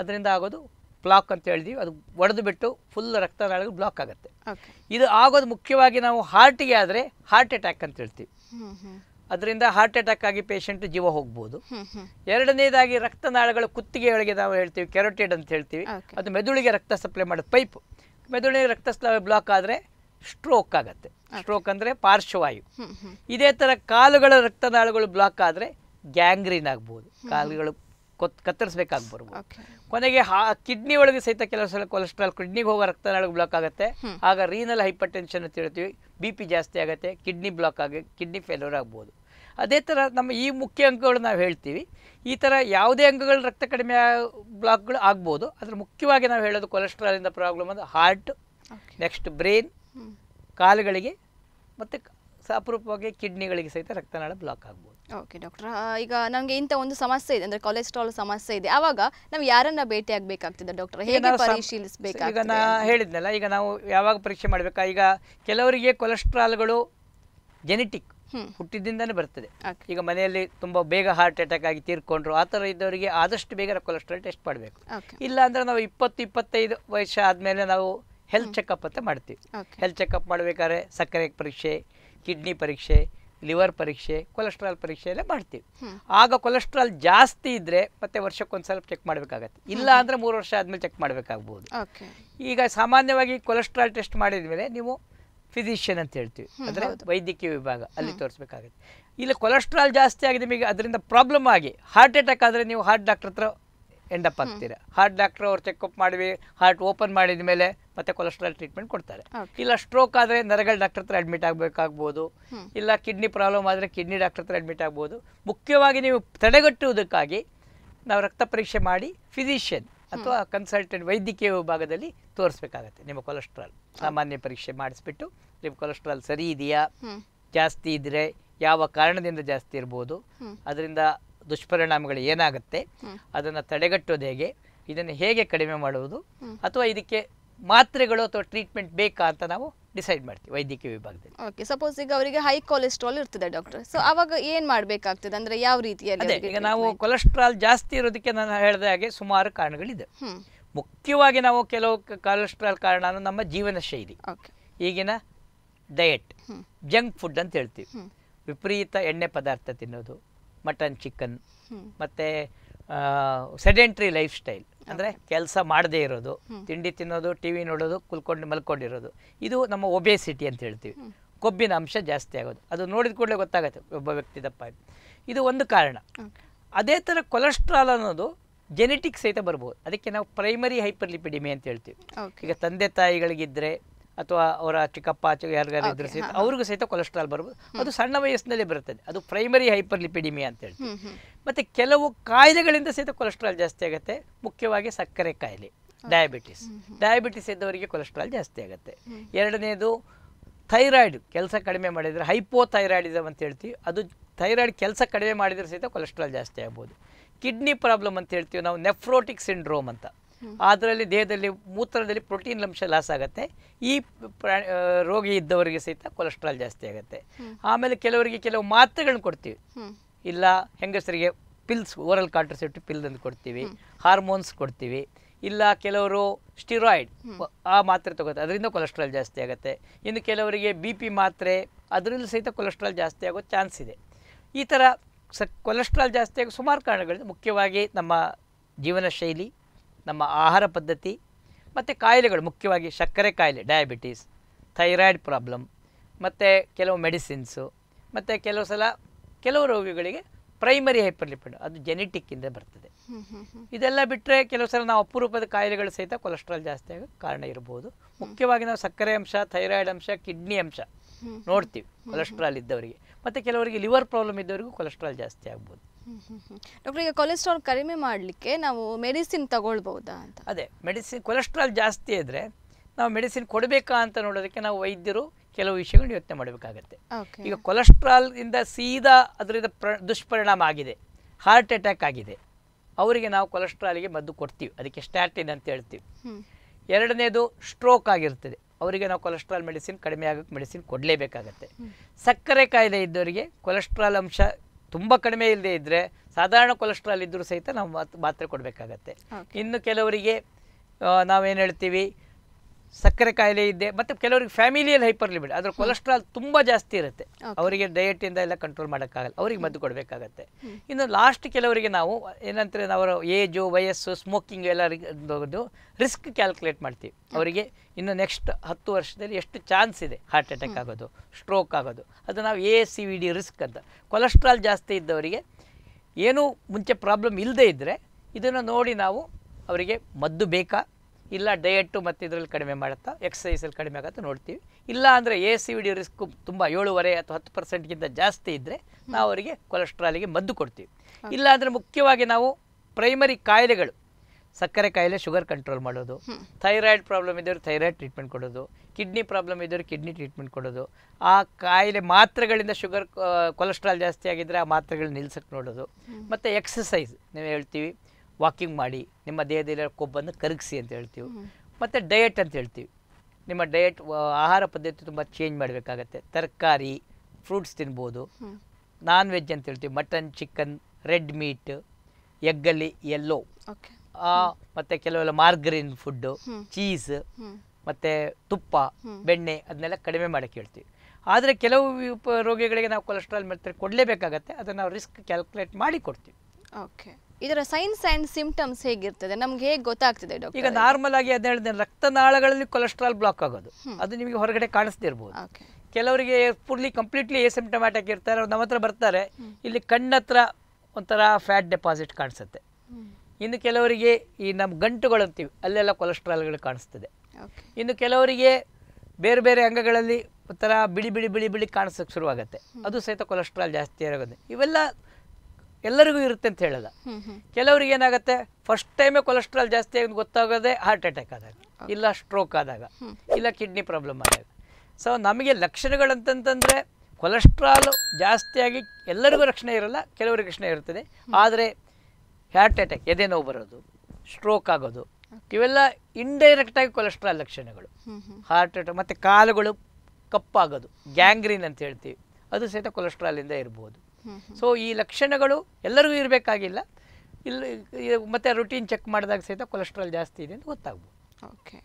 ಅದರಿಂದ ಆಗೋದು ಬ್ಲಾಕ್ ಅಂತ ಹೇಳಿದೀವಿ ಅದು ಒಡೆದು ಬಿಟ್ಟು ಫುಲ್ ರಕ್ತನಾಳಗಳು ಬ್ಲಾಕ್ ಆಗುತ್ತೆ ಇದು ಆಗೋದು ಮುಖ್ಯವಾಗಿ ನಾವು ಹಾರ್ಟಿಗೆ ಆದರೆ ಹಾರ್ಟ್ ಅಟ್ಯಾಕ್ ಅಂತ ಹೇಳ್ತೀವಿ ಅದರಿಂದ ಹಾರ್ಟ್ ಅಟ್ಯಾಕ್ ಆಗಿ ಪೇಷಂಟ್ ಜೀವ ಹೋಗ್ಬೋದು ಎರಡನೇದಾಗಿ ಕುತ್ತಿಗೆ ಒಳಗೆ ನಾವು ಹೇಳ್ತೀವಿ ಕೆರೋಟೆಡ್ ಅಂತ ಹೇಳ್ತೀವಿ ಅದು ಮೆದುಳಿಗೆ ರಕ್ತ ಸಪ್ಲೈ ಮಾಡೋದು ಪೈಪ್ ಮೆದುಳಿಗೆ ರಕ್ತ ಬ್ಲಾಕ್ ಆದರೆ ಸ್ಟ್ರೋಕ್ ಆಗುತ್ತೆ ಸ್ಟ್ರೋಕ್ ಅಂದರೆ ಪಾರ್ಶ್ವವಾಯು ಇದೇ ಥರ ಕಾಲುಗಳ ರಕ್ತನಾಳಗಳು ಬ್ಲಾಕ್ ಆದರೆ ಗ್ಯಾಂಗ್ರೀನ್ ಆಗ್ಬೋದು ಕಾಲುಗಳು ಕೊತ್ ಕತ್ತರಿಸಬೇಕಾಗಿ ಕೊನೆಗೆ ಹಾ ಕಿಡ್ನಿ ಒಳಗೆ ಸಹಿತ ಕೆಲವು ಸಲ ಕೊಲೆಸ್ಟ್ರಾಲ್ ಕಿಡ್ನಿಗೆ ಹೋಗೋ ರಕ್ತನಾಳಕ್ಕೆ ಬ್ಲಾಕ್ ಆಗುತ್ತೆ ಆಗ ರೀನಲ್ ಹೈಪರ್ ಟೆನ್ಷನ್ ಅಂತ ಹೇಳ್ತೀವಿ ಬಿ ಪಿ ಜಾಸ್ತಿ ಆಗುತ್ತೆ ಕಿಡ್ನಿ ಬ್ಲಾಕ್ ಆಗಿ ಕಿಡ್ನಿ ಫೇಲ್ಯೂರ್ ಆಗ್ಬೋದು ಅದೇ ಥರ ನಮ್ಮ ಈ ಮುಖ್ಯ ಅಂಗಗಳು ನಾವು ಹೇಳ್ತೀವಿ ಈ ಥರ ಯಾವುದೇ ಅಂಗಗಳು ರಕ್ತ ಕಡಿಮೆ ಬ್ಲಾಕ್ಗಳು ಆಗ್ಬೋದು ಅದ್ರ ಮುಖ್ಯವಾಗಿ ನಾವು ಹೇಳೋದು ಕೊಲೆಸ್ಟ್ರಾಲಿಂದ ಪ್ರಾಬ್ಲಮ್ ಅಂದರೆ ಹಾರ್ಟ್ ನೆಕ್ಸ್ಟ್ ಬ್ರೈನ್ ಕಾಲುಗಳಿಗೆ ಮತ್ತು ಸೊ ಅಪರೂಪವಾಗಿ ಕಿಡ್ನಿಗಳಿಗೆ ಸಹಿತ ರಕ್ತನಾಳ ಬ್ಲಾಕ್ ಆಗ್ಬೋದು ಓಕೆ ಡಾಕ್ಟರ್ ಈಗ ನಮಗೆ ಇಂಥ ಒಂದು ಸಮಸ್ಯೆ ಇದೆ ಅಂದರೆ ಕೊಲೆಸ್ಟ್ರಾಲ್ ಸಮಸ್ಯೆ ಇದೆ ಆವಾಗ ನಾವು ಯಾರನ್ನ ಭೇಟಿ ಆಗಬೇಕಾಗ್ತದೆ ಡಾಕ್ಟರ್ ಹೇಗೆ ಪರಿಶೀಲಿಸಬೇಕು ಈಗ ನಾ ಹೇಳಿದ್ನಲ್ಲ ಈಗ ನಾವು ಯಾವಾಗ ಪರೀಕ್ಷೆ ಮಾಡಬೇಕಾ ಈಗ ಕೆಲವರಿಗೆ ಕೊಲೆಸ್ಟ್ರಾಲ್ಗಳು ಜೆನೆಟಿಕ್ ಹುಟ್ಟಿದ್ದಿಂದನೇ ಬರ್ತದೆ ಈಗ ಮನೆಯಲ್ಲಿ ತುಂಬ ಬೇಗ ಹಾರ್ಟ್ ಅಟ್ಯಾಕ್ ಆಗಿ ತೀರ್ಕೊಂಡ್ರು ಆ ಥರ ಇದ್ದವರಿಗೆ ಆದಷ್ಟು ಬೇಗ ಕೊಲೆಸ್ಟ್ರಾಲ್ ಟೆಸ್ಟ್ ಮಾಡಬೇಕು ಇಲ್ಲ ಅಂದರೆ ನಾವು ಇಪ್ಪತ್ತು ಇಪ್ಪತ್ತೈದು ವಯಸ್ಸು ನಾವು ಹೆಲ್ತ್ ಚೆಕಪ್ ಅಂತ ಮಾಡ್ತೀವಿ ಹೆಲ್ತ್ ಚೆಕಪ್ ಮಾಡಬೇಕಾದ್ರೆ ಸಕ್ಕರೆ ಪರೀಕ್ಷೆ ಕಿಡ್ನಿ ಪರೀಕ್ಷೆ ಲಿವರ್ ಪರೀಕ್ಷೆ ಕೊಲೆಸ್ಟ್ರಾಲ್ ಪರೀಕ್ಷೆ ಎಲ್ಲ ಮಾಡ್ತೀವಿ ಆಗ ಕೊಲೆಸ್ಟ್ರಾಲ್ ಜಾಸ್ತಿ ಇದ್ದರೆ ಮತ್ತೆ ವರ್ಷಕ್ಕೊಂದು ಸ್ವಲ್ಪ ಚೆಕ್ ಮಾಡಬೇಕಾಗತ್ತೆ ಇಲ್ಲ ಅಂದರೆ ಮೂರು ವರ್ಷ ಆದಮೇಲೆ ಚೆಕ್ ಮಾಡಬೇಕಾಗ್ಬೋದು ಈಗ ಸಾಮಾನ್ಯವಾಗಿ ಕೊಲೆಸ್ಟ್ರಾಲ್ ಟೆಸ್ಟ್ ಮಾಡಿದ ಮೇಲೆ ನೀವು ಫಿಸಿಷಿಯನ್ ಅಂತ ಹೇಳ್ತೀವಿ ಅಂದರೆ ವೈದ್ಯಕೀಯ ವಿಭಾಗ ಅಲ್ಲಿ ತೋರಿಸ್ಬೇಕಾಗತ್ತೆ ಇಲ್ಲ ಕೊಲೆಸ್ಟ್ರಾಲ್ ಜಾಸ್ತಿ ಆಗಿದೆ ನಿಮಗೆ ಅದರಿಂದ ಪ್ರಾಬ್ಲಮ್ ಆಗಿ ಹಾರ್ಟ್ ಅಟ್ಯಾಕ್ ಆದರೆ ನೀವು ಹಾರ್ಟ್ ಡಾಕ್ಟರ್ ಹತ್ರ ಎಂಡಪ್ ಆಗ್ತೀರ ಹಾರ್ಟ್ ಡಾಕ್ಟರ್ ಅವ್ರು ಚೆಕ್ಅಪ್ ಮಾಡಿವಿ ಹಾರ್ಟ್ ಓಪನ್ ಮಾಡಿದ ಮೇಲೆ ಮತ್ತೆ ಕೊಲೆಸ್ಟ್ರಾಲ್ ಟ್ರೀಟ್ಮೆಂಟ್ ಕೊಡ್ತಾರೆ ಇಲ್ಲ ಸ್ಟ್ರೋಕ್ ಆದರೆ ನರಗಳ ಡಾಕ್ಟರ್ ಹತ್ರ ಅಡ್ಮಿಟ್ ಆಗಬೇಕಾಗ್ಬೋದು ಇಲ್ಲ ಕಿಡ್ನಿ ಪ್ರಾಬ್ಲಮ್ ಆದರೆ ಕಿಡ್ನಿ ಡಾಕ್ಟರ್ ಹತ್ರ ಅಡ್ಮಿಟ್ ಆಗ್ಬೋದು ಮುಖ್ಯವಾಗಿ ನೀವು ತಡೆಗಟ್ಟುವುದಕ್ಕಾಗಿ ನಾವು ರಕ್ತ ಪರೀಕ್ಷೆ ಮಾಡಿ ಫಿಸಿಷಿಯನ್ ಅಥವಾ ಕನ್ಸಲ್ಟೆಂಟ್ ವೈದ್ಯಕೀಯ ವಿಭಾಗದಲ್ಲಿ ತೋರಿಸ್ಬೇಕಾಗತ್ತೆ ನಿಮ್ಮ ಕೊಲೆಸ್ಟ್ರಾಲ್ ಸಾಮಾನ್ಯ ಪರೀಕ್ಷೆ ಮಾಡಿಸ್ಬಿಟ್ಟು ನಿಮ್ಮ ಕೊಲೆಸ್ಟ್ರಾಲ್ ಸರಿ ಇದೆಯಾ ಜಾಸ್ತಿ ಇದ್ರೆ ಯಾವ ಕಾರಣದಿಂದ ಜಾಸ್ತಿ ಇರ್ಬೋದು ಅದರಿಂದ ದುಷ್ಪರಿಣಾಮಗಳು ಏನಾಗುತ್ತೆ ಅದನ್ನು ತಡೆಗಟ್ಟೋದು ಹೇಗೆ ಇದನ್ನು ಹೇಗೆ ಕಡಿಮೆ ಮಾಡುವುದು ಅಥವಾ ಇದಕ್ಕೆ ಮಾತ್ರೆಗಳು ಅಥವಾ ಟ್ರೀಟ್ಮೆಂಟ್ ಬೇಕಾ ಅಂತ ನಾವು ಡಿಸೈಡ್ ಮಾಡ್ತೀವಿ ವೈದ್ಯಕೀಯ ವಿಭಾಗದಲ್ಲಿ ಓಕೆ ಸಪೋಸ್ ಈಗ ಅವರಿಗೆ ಹೈ ಕೊಲೆಸ್ಟ್ರಾಲ್ ಇರ್ತದೆ ಡಾಕ್ಟರ್ ಸೊ ಅವಾಗ ಏನು ಮಾಡಬೇಕಾಗ್ತದೆ ಅಂದರೆ ಯಾವ ರೀತಿಯಲ್ಲಿ ಈಗ ನಾವು ಕೊಲೆಸ್ಟ್ರಾಲ್ ಜಾಸ್ತಿ ಇರೋದಕ್ಕೆ ನಾನು ಹೇಳಿದ ಹಾಗೆ ಸುಮಾರು ಕಾರಣಗಳಿದೆ ಮುಖ್ಯವಾಗಿ ನಾವು ಕೆಲವು ಕೊಲೆಸ್ಟ್ರಾಲ್ ಕಾರಣ ನಮ್ಮ ಜೀವನ ಶೈಲಿ ಈಗಿನ ಡಯಟ್ ಜಂಕ್ ಫುಡ್ ಅಂತ ಹೇಳ್ತೀವಿ ವಿಪರೀತ ಎಣ್ಣೆ ಪದಾರ್ಥ ತಿನ್ನೋದು ಮಟನ್ ಚಿಕನ್ ಮತ್ತು ಸೆಡೆಂಟ್ರಿ ಲೈಫ್ ಸ್ಟೈಲ್ ಅಂದರೆ ಕೆಲಸ ಮಾಡದೇ ಇರೋದು ತಿಂಡಿ ತಿನ್ನೋದು ಟಿ ವಿ ನೋಡೋದು ಕುಲ್ಕೊಂಡು ಮಲ್ಕೊಂಡಿರೋದು ಇದು ನಮ್ಮ ಒಬೆಸಿಟಿ ಅಂತ ಹೇಳ್ತೀವಿ ಕೊಬ್ಬಿನ ಅಂಶ ಜಾಸ್ತಿ ಆಗೋದು ಅದು ನೋಡಿದ ಕೂಡಲೇ ಗೊತ್ತಾಗುತ್ತೆ ಒಬ್ಬ ವ್ಯಕ್ತಿ ದಪ್ಪ ಇದು ಒಂದು ಕಾರಣ ಅದೇ ಥರ ಕೊಲೆಸ್ಟ್ರಾಲ್ ಅನ್ನೋದು ಜೆನೆಟಿಕ್ ಸಹಿತ ಬರ್ಬೋದು ಅದಕ್ಕೆ ನಾವು ಪ್ರೈಮರಿ ಹೈಪರ್ಲಿಪಿಡಿಮೆ ಅಂತ ಹೇಳ್ತೀವಿ ಈಗ ತಂದೆ ತಾಯಿಗಳಿಗಿದ್ದರೆ ಅಥವಾ ಅವರ ಚಿಕ್ಕಪ್ಪ ಯಾರಿಗಾರು ಇದ್ರೆ ಸಹಿತ ಅವ್ರಿಗೂ ಸಹಿತ ಕೊಲೆಸ್ಟ್ರಾಲ್ ಬರ್ಬೋದು ಅದು ಸಣ್ಣ ವಯಸ್ಸಿನಲ್ಲೇ ಬರ್ತದೆ ಅದು ಪ್ರೈಮರಿ ಹೈಪರ್ ಲಿಪಿಡಿಮಿ ಅಂತ ಹೇಳ್ತೀವಿ ಮತ್ತು ಕೆಲವು ಕಾಯಿಲೆಗಳಿಂದ ಸಹಿತ ಕೊಲೆಸ್ಟ್ರಾಲ್ ಜಾಸ್ತಿ ಆಗುತ್ತೆ ಮುಖ್ಯವಾಗಿ ಸಕ್ಕರೆ ಕಾಯಿಲೆ ಡಯಾಬಿಟಿಸ್ ಡಯಾಬಿಟಿಸ್ ಇದ್ದವರಿಗೆ ಕೊಲೆಸ್ಟ್ರಾಲ್ ಜಾಸ್ತಿ ಆಗುತ್ತೆ ಎರಡನೇದು ಥೈರಾಯ್ಡ್ ಕೆಲಸ ಕಡಿಮೆ ಮಾಡಿದರೆ ಹೈಪೋ ಇದಾವ ಅಂತ ಹೇಳ್ತೀವಿ ಅದು ಥೈರಾಯ್ಡ್ ಕೆಲಸ ಕಡಿಮೆ ಮಾಡಿದರೆ ಸಹಿತ ಕೊಲೆಸ್ಟ್ರಾಲ್ ಜಾಸ್ತಿ ಆಗ್ಬೋದು ಕಿಡ್ನಿ ಪ್ರಾಬ್ಲಮ್ ಅಂತ ಹೇಳ್ತೀವಿ ನಾವು ನೆಫ್ರೋಟಿಕ್ ಸಿಂಡ್ರೋಮ್ ಅಂತ ಅದರಲ್ಲಿ ದೇಹದಲ್ಲಿ ಮೂತ್ರದಲ್ಲಿ ಪ್ರೋಟೀನ್ ಅಂಶ ಲಾಸ್ ಆಗುತ್ತೆ ಈ ಪ್ರಾಣಿ ರೋಗಿ ಇದ್ದವರಿಗೆ ಸಹಿತ ಕೊಲೆಸ್ಟ್ರಾಲ್ ಜಾಸ್ತಿ ಆಗುತ್ತೆ ಆಮೇಲೆ ಕೆಲವರಿಗೆ ಕೆಲವು ಮಾತ್ರೆಗಳನ್ನ ಕೊಡ್ತೀವಿ ಇಲ್ಲ ಹೆಂಗಸರಿಗೆ ಪಿಲ್ಸ್ ಓರಲ್ ಕಾಂಟ್ರಸೆಪ್ಟಿವ್ ಪಿಲ್ ಅಂತ ಕೊಡ್ತೀವಿ ಹಾರ್ಮೋನ್ಸ್ ಕೊಡ್ತೀವಿ ಇಲ್ಲ ಕೆಲವರು ಸ್ಟಿರಾಯ್ಡ್ ಆ ಮಾತ್ರೆ ತಗೋತಾರೆ ಅದರಿಂದ ಕೊಲೆಸ್ಟ್ರಾಲ್ ಜಾಸ್ತಿ ಆಗುತ್ತೆ ಇನ್ನು ಕೆಲವರಿಗೆ ಬಿ ಪಿ ಮಾತ್ರೆ ಅದರಲ್ಲಿ ಸಹಿತ ಕೊಲೆಸ್ಟ್ರಾಲ್ ಜಾಸ್ತಿ ಆಗೋ ಚಾನ್ಸ್ ಇದೆ ಈ ಥರ ಸ ಕೊಲೆಸ್ಟ್ರಾಲ್ ಜಾಸ್ತಿ ಆಗೋ ಸುಮಾರು ಕಾರಣಗಳಿದೆ ಮುಖ್ಯವಾಗಿ ನಮ್ಮ ಜೀವನ ಶೈಲಿ ನಮ್ಮ ಆಹಾರ ಪದ್ಧತಿ ಮತ್ತು ಕಾಯಿಲೆಗಳು ಮುಖ್ಯವಾಗಿ ಸಕ್ಕರೆ ಕಾಯಿಲೆ ಡಯಾಬಿಟೀಸ್ ಥೈರಾಯ್ಡ್ ಪ್ರಾಬ್ಲಮ್ ಮತ್ತು ಕೆಲವು ಮೆಡಿಸಿನ್ಸು ಮತ್ತು ಕೆಲವು ಸಲ ಕೆಲವು ರೋಗಿಗಳಿಗೆ ಪ್ರೈಮರಿ ಹೈಪರ್ಲಿಪಿಡ್ ಅದು ಜೆನೆಟಿಕ್ಕಿಂದ ಬರ್ತದೆ ಇದೆಲ್ಲ ಬಿಟ್ಟರೆ ಕೆಲವು ಸಲ ನಾವು ಅಪರೂಪದ ಕಾಯಿಲೆಗಳು ಸಹಿತ ಕೊಲೆಸ್ಟ್ರಾಲ್ ಜಾಸ್ತಿ ಆಗೋಕ್ಕೆ ಕಾರಣ ಇರ್ಬೋದು ಮುಖ್ಯವಾಗಿ ನಾವು ಸಕ್ಕರೆ ಅಂಶ ಥೈರಾಯ್ಡ್ ಅಂಶ ಕಿಡ್ನಿ ಅಂಶ ನೋಡ್ತೀವಿ ಕೊಲೆಸ್ಟ್ರಾಲ್ ಇದ್ದವರಿಗೆ ಮತ್ತು ಕೆಲವರಿಗೆ ಲಿವರ್ ಪ್ರಾಬ್ಲಮ್ ಇದ್ದವರಿಗೂ ಕೊಲೆಸ್ಟ್ರಾಲ್ ಜಾಸ್ತಿ ಆಗ್ಬೋದು ಡಾಕ್ಟರ್ ಈಗ ಕೊಲೆಸ್ಟ್ರಾಲ್ ಕಡಿಮೆ ಮಾಡಲಿಕ್ಕೆ ನಾವು ಮೆಡಿಸಿನ್ ತಗೊಳ್ಬಹುದಾ ಅಂತ ಅದೇ ಮೆಡಿಸಿನ್ ಕೊಲೆಸ್ಟ್ರಾಲ್ ಜಾಸ್ತಿ ಇದ್ರೆ ನಾವು ಮೆಡಿಸಿನ್ ಕೊಡಬೇಕಾ ಅಂತ ನೋಡೋದಕ್ಕೆ ನಾವು ವೈದ್ಯರು ಕೆಲವು ವಿಷಯಗಳನ್ನ ಯೋಚನೆ ಮಾಡಬೇಕಾಗತ್ತೆ ಈಗ ಕೊಲೆಸ್ಟ್ರಾಲ್ ಇಂದ ಸೀದಾ ಅದರಿಂದ ಪ್ರ ದುಷ್ಪರಿಣಾಮ ಆಗಿದೆ ಹಾರ್ಟ್ ಅಟ್ಯಾಕ್ ಆಗಿದೆ ಅವರಿಗೆ ನಾವು ಕೊಲೆಸ್ಟ್ರಾಲ್ಗೆ ಮದ್ದು ಕೊಡ್ತೀವಿ ಅದಕ್ಕೆ ಸ್ಟ್ಯಾಟಿನ್ ಅಂತ ಹೇಳ್ತೀವಿ ಎರಡನೇದು ಸ್ಟ್ರೋಕ್ ಆಗಿರ್ತದೆ ಅವರಿಗೆ ನಾವು ಕೊಲೆಸ್ಟ್ರಾಲ್ ಮೆಡಿಸಿನ್ ಕಡಿಮೆ ಆಗೋಕ್ಕೆ ಮೆಡಿಸಿನ್ ಕೊಡಲೇಬೇಕಾಗತ್ತೆ ಸಕ್ಕರೆ ಕಾಯಿಲೆ ಇದ್ದವರಿಗೆ ಕೊಲೆಸ್ಟ್ರಾಲ್ ಅಂಶ ತುಂಬ ಕಡಿಮೆ ಇಲ್ಲದೆ ಇದ್ದರೆ ಸಾಧಾರಣ ಕೊಲೆಸ್ಟ್ರಾಲ್ ಇದ್ದರೂ ಸಹಿತ ನಾವು ಮಾತ್ರೆ ಕೊಡಬೇಕಾಗತ್ತೆ ಇನ್ನು ಕೆಲವರಿಗೆ ನಾವೇನು ಹೇಳ್ತೀವಿ ಸಕ್ಕರೆ ಕಾಯಿಲೆ ಇದೆ ಮತ್ತು ಕೆಲವರಿಗೆ ಫ್ಯಾಮಿಲಿಯಲ್ಲಿ ಹೈಪರ್ ಲಿಮಿಟ್ ಅದರ ಕೊಲೆಸ್ಟ್ರಾಲ್ ತುಂಬ ಜಾಸ್ತಿ ಇರುತ್ತೆ ಅವರಿಗೆ ಡಯಟಿಂದ ಎಲ್ಲ ಕಂಟ್ರೋಲ್ ಮಾಡೋಕ್ಕಾಗಲ್ಲ ಅವರಿಗೆ ಮದ್ದು ಕೊಡಬೇಕಾಗತ್ತೆ ಇನ್ನು ಲಾಸ್ಟ್ ಕೆಲವರಿಗೆ ನಾವು ಏನಂತಾರೆ ಅವರ ಏಜು ವಯಸ್ಸು ಸ್ಮೋಕಿಂಗ್ ಎಲ್ಲ ರಿಸ್ಕ್ ಕ್ಯಾಲ್ಕುಲೇಟ್ ಮಾಡ್ತೀವಿ ಅವರಿಗೆ ಇನ್ನು ನೆಕ್ಸ್ಟ್ ಹತ್ತು ವರ್ಷದಲ್ಲಿ ಎಷ್ಟು ಚಾನ್ಸ್ ಇದೆ ಹಾರ್ಟ್ ಅಟ್ಯಾಕ್ ಆಗೋದು ಸ್ಟ್ರೋಕ್ ಆಗೋದು ಅದು ನಾವು A C V D risk ಅಂತ ಕೊಲೆಸ್ಟ್ರಾಲ್ ಜಾಸ್ತಿ ಇದ್ದವರಿಗೆ ಏನೂ ಮುಂಚೆ ಪ್ರಾಬ್ಲಮ್ ಇಲ್ಲದೇ ಇದ್ದರೆ ಇದನ್ನು ನೋಡಿ ನಾವು ಅವರಿಗೆ ಮದ್ದು ಬೇಕಾ ಇಲ್ಲ ಡಯಟು ಮತ್ತು ಇದರಲ್ಲಿ ಕಡಿಮೆ ಮಾಡುತ್ತಾ ಎಕ್ಸಸೈಸಲ್ಲಿ ಕಡಿಮೆ ಆಗುತ್ತೆ ನೋಡ್ತೀವಿ ಇಲ್ಲ ಅಂದರೆ ಎ ಸಿ ಡಿ ರಿಸ್ಕ್ ತುಂಬ ಏಳುವರೆ ಅಥವಾ ಹತ್ತು ಪರ್ಸೆಂಟ್ಗಿಂತ ಜಾಸ್ತಿ ಇದ್ದರೆ ನಾವು ಅವರಿಗೆ ಕೊಲೆಸ್ಟ್ರಾಲಿಗೆ ಮದ್ದು ಕೊಡ್ತೀವಿ ಇಲ್ಲ ಅಂದರೆ ಮುಖ್ಯವಾಗಿ ನಾವು ಪ್ರೈಮರಿ ಕಾಯಿಲೆಗಳು ಸಕ್ಕರೆ ಕಾಯಿಲೆ ಶುಗರ್ ಕಂಟ್ರೋಲ್ ಮಾಡೋದು ಥೈರಾಯ್ಡ್ ಪ್ರಾಬ್ಲಮ್ ಇದ್ದವರು ಥೈರಾಯ್ಡ್ ಟ್ರೀಟ್ಮೆಂಟ್ ಕೊಡೋದು ಕಿಡ್ನಿ ಪ್ರಾಬ್ಲಮ್ ಇದ್ದವರು ಕಿಡ್ನಿ ಟ್ರೀಟ್ಮೆಂಟ್ ಕೊಡೋದು ಆ ಕಾಯಿಲೆ ಮಾತ್ರೆಗಳಿಂದ ಶುಗರ್ ಕೊಲೆಸ್ಟ್ರಾಲ್ ಜಾಸ್ತಿ ಆಗಿದ್ದರೆ ಆ ಮಾತ್ರೆಗಳನ್ನ ನಿಲ್ಸಕ್ಕೆ ನೋಡೋದು ಮತ್ತು ಎಕ್ಸಸೈಸ್ ನೀವು ಹೇಳ್ತೀವಿ ವಾಕಿಂಗ್ ಮಾಡಿ ನಿಮ್ಮ ದೇಹದಲ್ಲಿ ಕೊಬ್ಬನ್ನು ಕರಗಿಸಿ ಅಂತ ಹೇಳ್ತೀವಿ ಮತ್ತು ಡಯಟ್ ಅಂತ ಹೇಳ್ತೀವಿ ನಿಮ್ಮ ಡಯಟ್ ಆಹಾರ ಪದ್ಧತಿ ತುಂಬ ಚೇಂಜ್ ಮಾಡಬೇಕಾಗತ್ತೆ ತರಕಾರಿ ಫ್ರೂಟ್ಸ್ ತಿನ್ಬೋದು ನಾನ್ ವೆಜ್ ಅಂತ ಹೇಳ್ತೀವಿ ಮಟನ್ ಚಿಕನ್ ರೆಡ್ ಮೀಟ್ ಎಗ್ಗಲ್ಲಿ ಎಲ್ಲೋ ಮತ್ತು ಕೆಲವೆಲ್ಲ ಮಾರ್ಗ್ರೀನ್ ಫುಡ್ಡು ಚೀಸ್ ಮತ್ತು ತುಪ್ಪ ಬೆಣ್ಣೆ ಅದನ್ನೆಲ್ಲ ಕಡಿಮೆ ಮಾಡೋಕ್ಕೆ ಹೇಳ್ತೀವಿ ಆದರೆ ಕೆಲವು ರೋಗಿಗಳಿಗೆ ನಾವು ಕೊಲೆಸ್ಟ್ರಾಲ್ ಮೇಲೆ ಕೊಡಲೇಬೇಕಾಗತ್ತೆ ಅದನ್ನು ನಾವು ರಿಸ್ಕ್ ಕ್ಯಾಲ್ಕುಲೇಟ್ ಮಾಡಿ ಕೊಡ್ತೀವಿ ಓಕೆ ಇದರ ಸೈನ್ಸ್ ಅಂಡ್ ಸಿಂಪ್ಟಮ್ಸ್ ಹೇಗಿರ್ತದೆ ನಮ್ಗೆ ಹೇಗೆ ಗೊತ್ತಾಗ್ತದೆ ಡಾಕ್ಟರ್ ಈಗ ನಾರ್ಮಲ್ ಆಗಿ ಅದ ಹೇಳಿದ್ರೆ ರಕ್ತನಾಳಗಳಲ್ಲಿ ಕೊಲೆಸ್ಟ್ರಾಲ್ ಬ್ಲಾಕ್ ಆಗೋದು ಅದು ನಿಮಗೆ ಹೊರಗಡೆ ಕಾಣಿಸ್ತಿರ್ಬೋದು ಕೆಲವರಿಗೆ ಫುಲ್ಲಿ ಕಂಪ್ಲೀಟ್ಲಿ ಎ ಇರ್ತಾರೆ ಅವ್ರು ನಮ್ಮ ಹತ್ರ ಬರ್ತಾರೆ ಇಲ್ಲಿ ಕಣ್ಣತ್ರ ಒಂಥರ ಫ್ಯಾಟ್ ಡೆಪಾಸಿಟ್ ಕಾಣಿಸುತ್ತೆ ಇನ್ನು ಕೆಲವರಿಗೆ ಈ ನಮ್ಮ ಗಂಟುಗಳು ಅಂತೀವಿ ಅಲ್ಲೆಲ್ಲ ಕೊಲೆಸ್ಟ್ರಾಲ್ಗಳು ಕಾಣಿಸ್ತದೆ ಇನ್ನು ಕೆಲವರಿಗೆ ಬೇರೆ ಬೇರೆ ಅಂಗಗಳಲ್ಲಿ ಒಂಥರ ಬಿಳಿ ಬಿಳಿ ಬಿಳಿ ಬಿಳಿ ಕಾಣಿಸೋಕ್ಕೆ ಶುರುವಾಗುತ್ತೆ ಅದು ಸಹಿತ ಕೊಲೆಸ್ಟ್ರಾಲ್ ಜಾಸ್ತಿ ಆಗೋದು ಇವೆಲ್ಲ ಎಲ್ಲರಿಗೂ ಇರುತ್ತೆ ಅಂತ ಹೇಳಲ್ಲ ಕೆಲವ್ರಿಗೆ ಏನಾಗುತ್ತೆ ಫಸ್ಟ್ ಟೈಮೇ ಕೊಲೆಸ್ಟ್ರಾಲ್ ಜಾಸ್ತಿ ಆಗಿ ಗೊತ್ತಾಗೋದೆ ಹಾರ್ಟ್ ಅಟ್ಯಾಕ್ ಆದಾಗ ಇಲ್ಲ ಸ್ಟ್ರೋಕ್ ಆದಾಗ ಇಲ್ಲ ಕಿಡ್ನಿ ಪ್ರಾಬ್ಲಮ್ ಆದಾಗ ಸೊ ನಮಗೆ ಲಕ್ಷಣಗಳು ಲಕ್ಷಣಗಳಂತಂತಂದರೆ ಕೊಲೆಸ್ಟ್ರಾಲ್ ಜಾಸ್ತಿಯಾಗಿ ಎಲ್ಲರಿಗೂ ರಕ್ಷಣೆ ಇರಲ್ಲ ಕೆಲವರಿಗೆ ರಕ್ಷಣೆ ಇರುತ್ತದೆ ಆದರೆ ಹಾರ್ಟ್ ಅಟ್ಯಾಕ್ ಎದೆ ನೋವು ಬರೋದು ಸ್ಟ್ರೋಕ್ ಆಗೋದು ಇವೆಲ್ಲ ಇಂಡೈರೆಕ್ಟಾಗಿ ಕೊಲೆಸ್ಟ್ರಾಲ್ ಲಕ್ಷಣಗಳು ಹಾರ್ಟ್ ಅಟ್ಯಾಕ್ ಮತ್ತು ಕಾಲುಗಳು ಕಪ್ಪಾಗೋದು ಗ್ಯಾಂಗ್ರೀನ್ ಅಂತ ಹೇಳ್ತೀವಿ ಅದು ಸಹಿತ ಕೊಲೆಸ್ಟ್ರಾಲಿಂದ ಇರ್ಬೋದು ಸೊ ಈ ಲಕ್ಷಣಗಳು ಎಲ್ಲರಿಗೂ ಇರಬೇಕಾಗಿಲ್ಲ ಇಲ್ಲಿ ಮತ್ತೆ ರುಟೀನ್ ಚೆಕ್ ಮಾಡಿದಾಗ ಸಹಿತ ಕೊಲೆಸ್ಟ್ರಾಲ್ ಜಾಸ್ತಿ ಇದೆ ಅಂತ ಗೊತ್ತಾಗ್ಬೋದು ಓಕೆ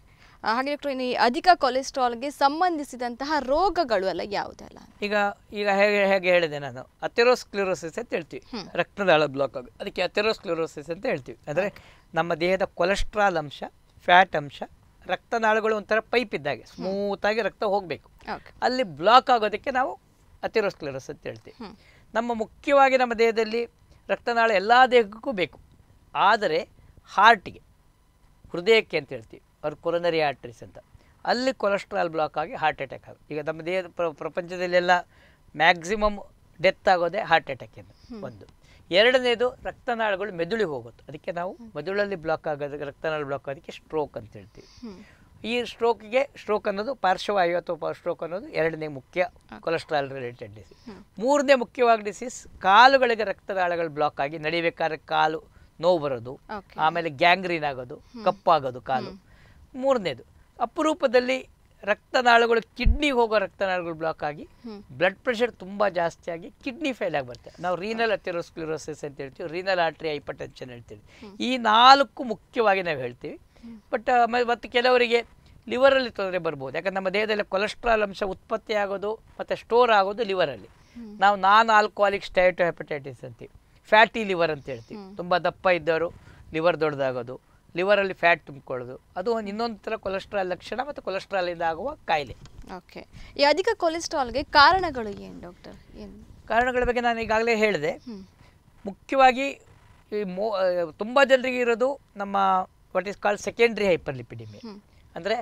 ಹಾಗೆ ಡಾಕ್ಟರ್ ಈ ಅಧಿಕ ಕೊಲೆಸ್ಟ್ರಾಲ್ಗೆ ಸಂಬಂಧಿಸಿದಂತಹ ರೋಗಗಳು ಅಲ್ಲ ಯಾವುದಲ್ಲ ಈಗ ಈಗ ಹೇಗೆ ಹೇಗೆ ಹೇಳಿದೆ ನಾನು ಅಥೆರೋಸ್ಕ್ಲೋರೋಸಿಸ್ ಅಂತ ಹೇಳ್ತೀವಿ ರಕ್ತದಾಳ ಬ್ಲಾಕ್ ಆಗಿ ಅದಕ್ಕೆ ಅಥೆರೋಸ್ಕ್ಲೋರೋಸಿಸ್ ಅಂತ ಹೇಳ್ತೀವಿ ಅಂದರೆ ನಮ್ಮ ದೇಹದ ಕೊಲೆಸ್ಟ್ರಾಲ್ ಅಂಶ ಫ್ಯಾಟ್ ಅಂಶ ರಕ್ತನಾಳಗಳು ಒಂಥರ ಪೈಪ್ ಇದ್ದಾಗೆ ಸ್ಮೂತಾಗಿ ರಕ್ತ ಹೋಗಬೇಕು ಅಲ್ಲಿ ಬ್ಲಾಕ್ ಆಗೋದಕ್ಕೆ ನಾವು ಅಥೆರೋಸ್ಕ್ಲೋರೋಸ್ ಅಂತ ಹೇಳ್ತೀವಿ ನಮ್ಮ ಮುಖ್ಯವಾಗಿ ನಮ್ಮ ದೇಹದಲ್ಲಿ ರಕ್ತನಾಳ ಎಲ್ಲ ದೇಹಕ್ಕೂ ಬೇಕು ಆದರೆ ಹಾರ್ಟಿಗೆ ಹೃದಯಕ್ಕೆ ಅಂತ ಹೇಳ್ತೀವಿ ಅವ್ರ ಕೊರೊನರಿ ಆರ್ಟ್ರೀಸ್ ಅಂತ ಅಲ್ಲಿ ಕೊಲೆಸ್ಟ್ರಾಲ್ ಬ್ಲಾಕ್ ಆಗಿ ಹಾರ್ಟ್ ಅಟ್ಯಾಕ್ ಆಗುತ್ತೆ ಈಗ ನಮ್ಮ ದೇಹದ ಪ್ರ ಪ್ರಪಂಚದಲ್ಲೆಲ್ಲ ಮ್ಯಾಕ್ಸಿಮಮ್ ಡೆತ್ ಆಗೋದೇ ಹಾರ್ಟ್ ಅಟ್ಯಾಕಿಂದ ಒಂದು ಎರಡನೇದು ರಕ್ತನಾಳಗಳು ಮೆದುಳಿಗೆ ಹೋಗುತ್ತೆ ಅದಕ್ಕೆ ನಾವು ಮೆದುಳಲ್ಲಿ ಬ್ಲಾಕ್ ಆಗೋದಕ್ಕೆ ರಕ್ತನಾಳ ಬ್ಲಾಕ್ ಆಗೋದಕ್ಕೆ ಸ್ಟ್ರೋಕ್ ಅಂತ ಹೇಳ್ತೀವಿ ಈ ಸ್ಟ್ರೋಕ್ಗೆ ಸ್ಟ್ರೋಕ್ ಅನ್ನೋದು ಪಾರ್ಶ್ವವಾಯು ಅಥವಾ ಸ್ಟ್ರೋಕ್ ಅನ್ನೋದು ಎರಡನೇ ಮುಖ್ಯ ಕೊಲೆಸ್ಟ್ರಾಲ್ ರಿಲೇಟೆಡ್ ಡಿಸೀಸ್ ಮೂರನೇ ಮುಖ್ಯವಾಗಿ ಡಿಸೀಸ್ ಕಾಲುಗಳಿಗೆ ರಕ್ತನಾಳಗಳು ಬ್ಲಾಕ್ ಆಗಿ ನಡಿಬೇಕಾದ್ರೆ ಕಾಲು ನೋವು ಬರೋದು ಆಮೇಲೆ ಗ್ಯಾಂಗ್ರೀನ್ ಆಗೋದು ಕಪ್ಪಾಗೋದು ಕಾಲು ಮೂರನೇದು ಅಪರೂಪದಲ್ಲಿ ರಕ್ತನಾಳಗಳು ಕಿಡ್ನಿ ಹೋಗೋ ರಕ್ತನಾಳಗಳು ಬ್ಲಾಕ್ ಆಗಿ ಬ್ಲಡ್ ಪ್ರೆಷರ್ ತುಂಬ ಜಾಸ್ತಿ ಆಗಿ ಕಿಡ್ನಿ ಫೇಲ್ ಆಗಿ ಬರ್ತದೆ ನಾವು ರೀನಲ್ ಅಥೆರೋಸ್ಕ್ಲಿರೋಸಿಸ್ ಅಂತ ಹೇಳ್ತೀವಿ ರೀನಲ್ ಆರ್ಟ್ರಿ ಹೈಪರ್ ಟೆನ್ಷನ್ ಹೇಳ್ತೀವಿ ಈ ನಾಲ್ಕು ಮುಖ್ಯವಾಗಿ ನಾವು ಹೇಳ್ತೀವಿ ಬಟ್ uh, ಮತ್ತು ಕೆಲವರಿಗೆ ಲಿವರಲ್ಲಿ ತೊಂದರೆ ಬರ್ಬೋದು ಯಾಕಂದ್ರೆ ನಮ್ಮ ದೇಹದಲ್ಲಿ ಕೊಲೆಸ್ಟ್ರಾಲ್ ಅಂಶ ಉತ್ಪತ್ತಿ ಆಗೋದು ಮತ್ತು ಸ್ಟೋರ್ ಆಗೋದು ಲಿವರಲ್ಲಿ ನಾವು ನಾನ್ ಆಲ್ಕೋಹಾಲಿಕ್ ಸ್ಟೈಟೋ ಹೆಪಟೈಟಿಸ್ ಅಂತೀವಿ ಫ್ಯಾಟಿ ಲಿವರ್ ಅಂತ ಹೇಳ್ತೀವಿ ತುಂಬ ದಪ್ಪ ಇದ್ದವರು ಲಿವರ್ ದೊಡ್ಡದಾಗೋದು ಲಿವರಲ್ಲಿ ಫ್ಯಾಟ್ ತುಂಬಿಕೊಳ್ಳೋದು ಅದು ಒಂದು ಇನ್ನೊಂದು ಥರ ಕೊಲೆಸ್ಟ್ರಾಲ್ ಲಕ್ಷಣ ಮತ್ತು ಕೊಲೆಸ್ಟ್ರಾಲಿಂದ ಆಗುವ ಕಾಯಿಲೆ ಓಕೆ ಈ ಅಧಿಕ ಕೊಲೆಸ್ಟ್ರಾಲ್ಗೆ ಕಾರಣಗಳು ಏನು ಡಾಕ್ಟರ್ ಏನು ಕಾರಣಗಳ ಬಗ್ಗೆ ನಾನು ಈಗಾಗಲೇ ಹೇಳಿದೆ ಮುಖ್ಯವಾಗಿ ಈ ಮೋ ತುಂಬ ಜನರಿಗೆ ಇರೋದು ನಮ್ಮ what is called secondary hyperlipidemia ಅಂದರೆ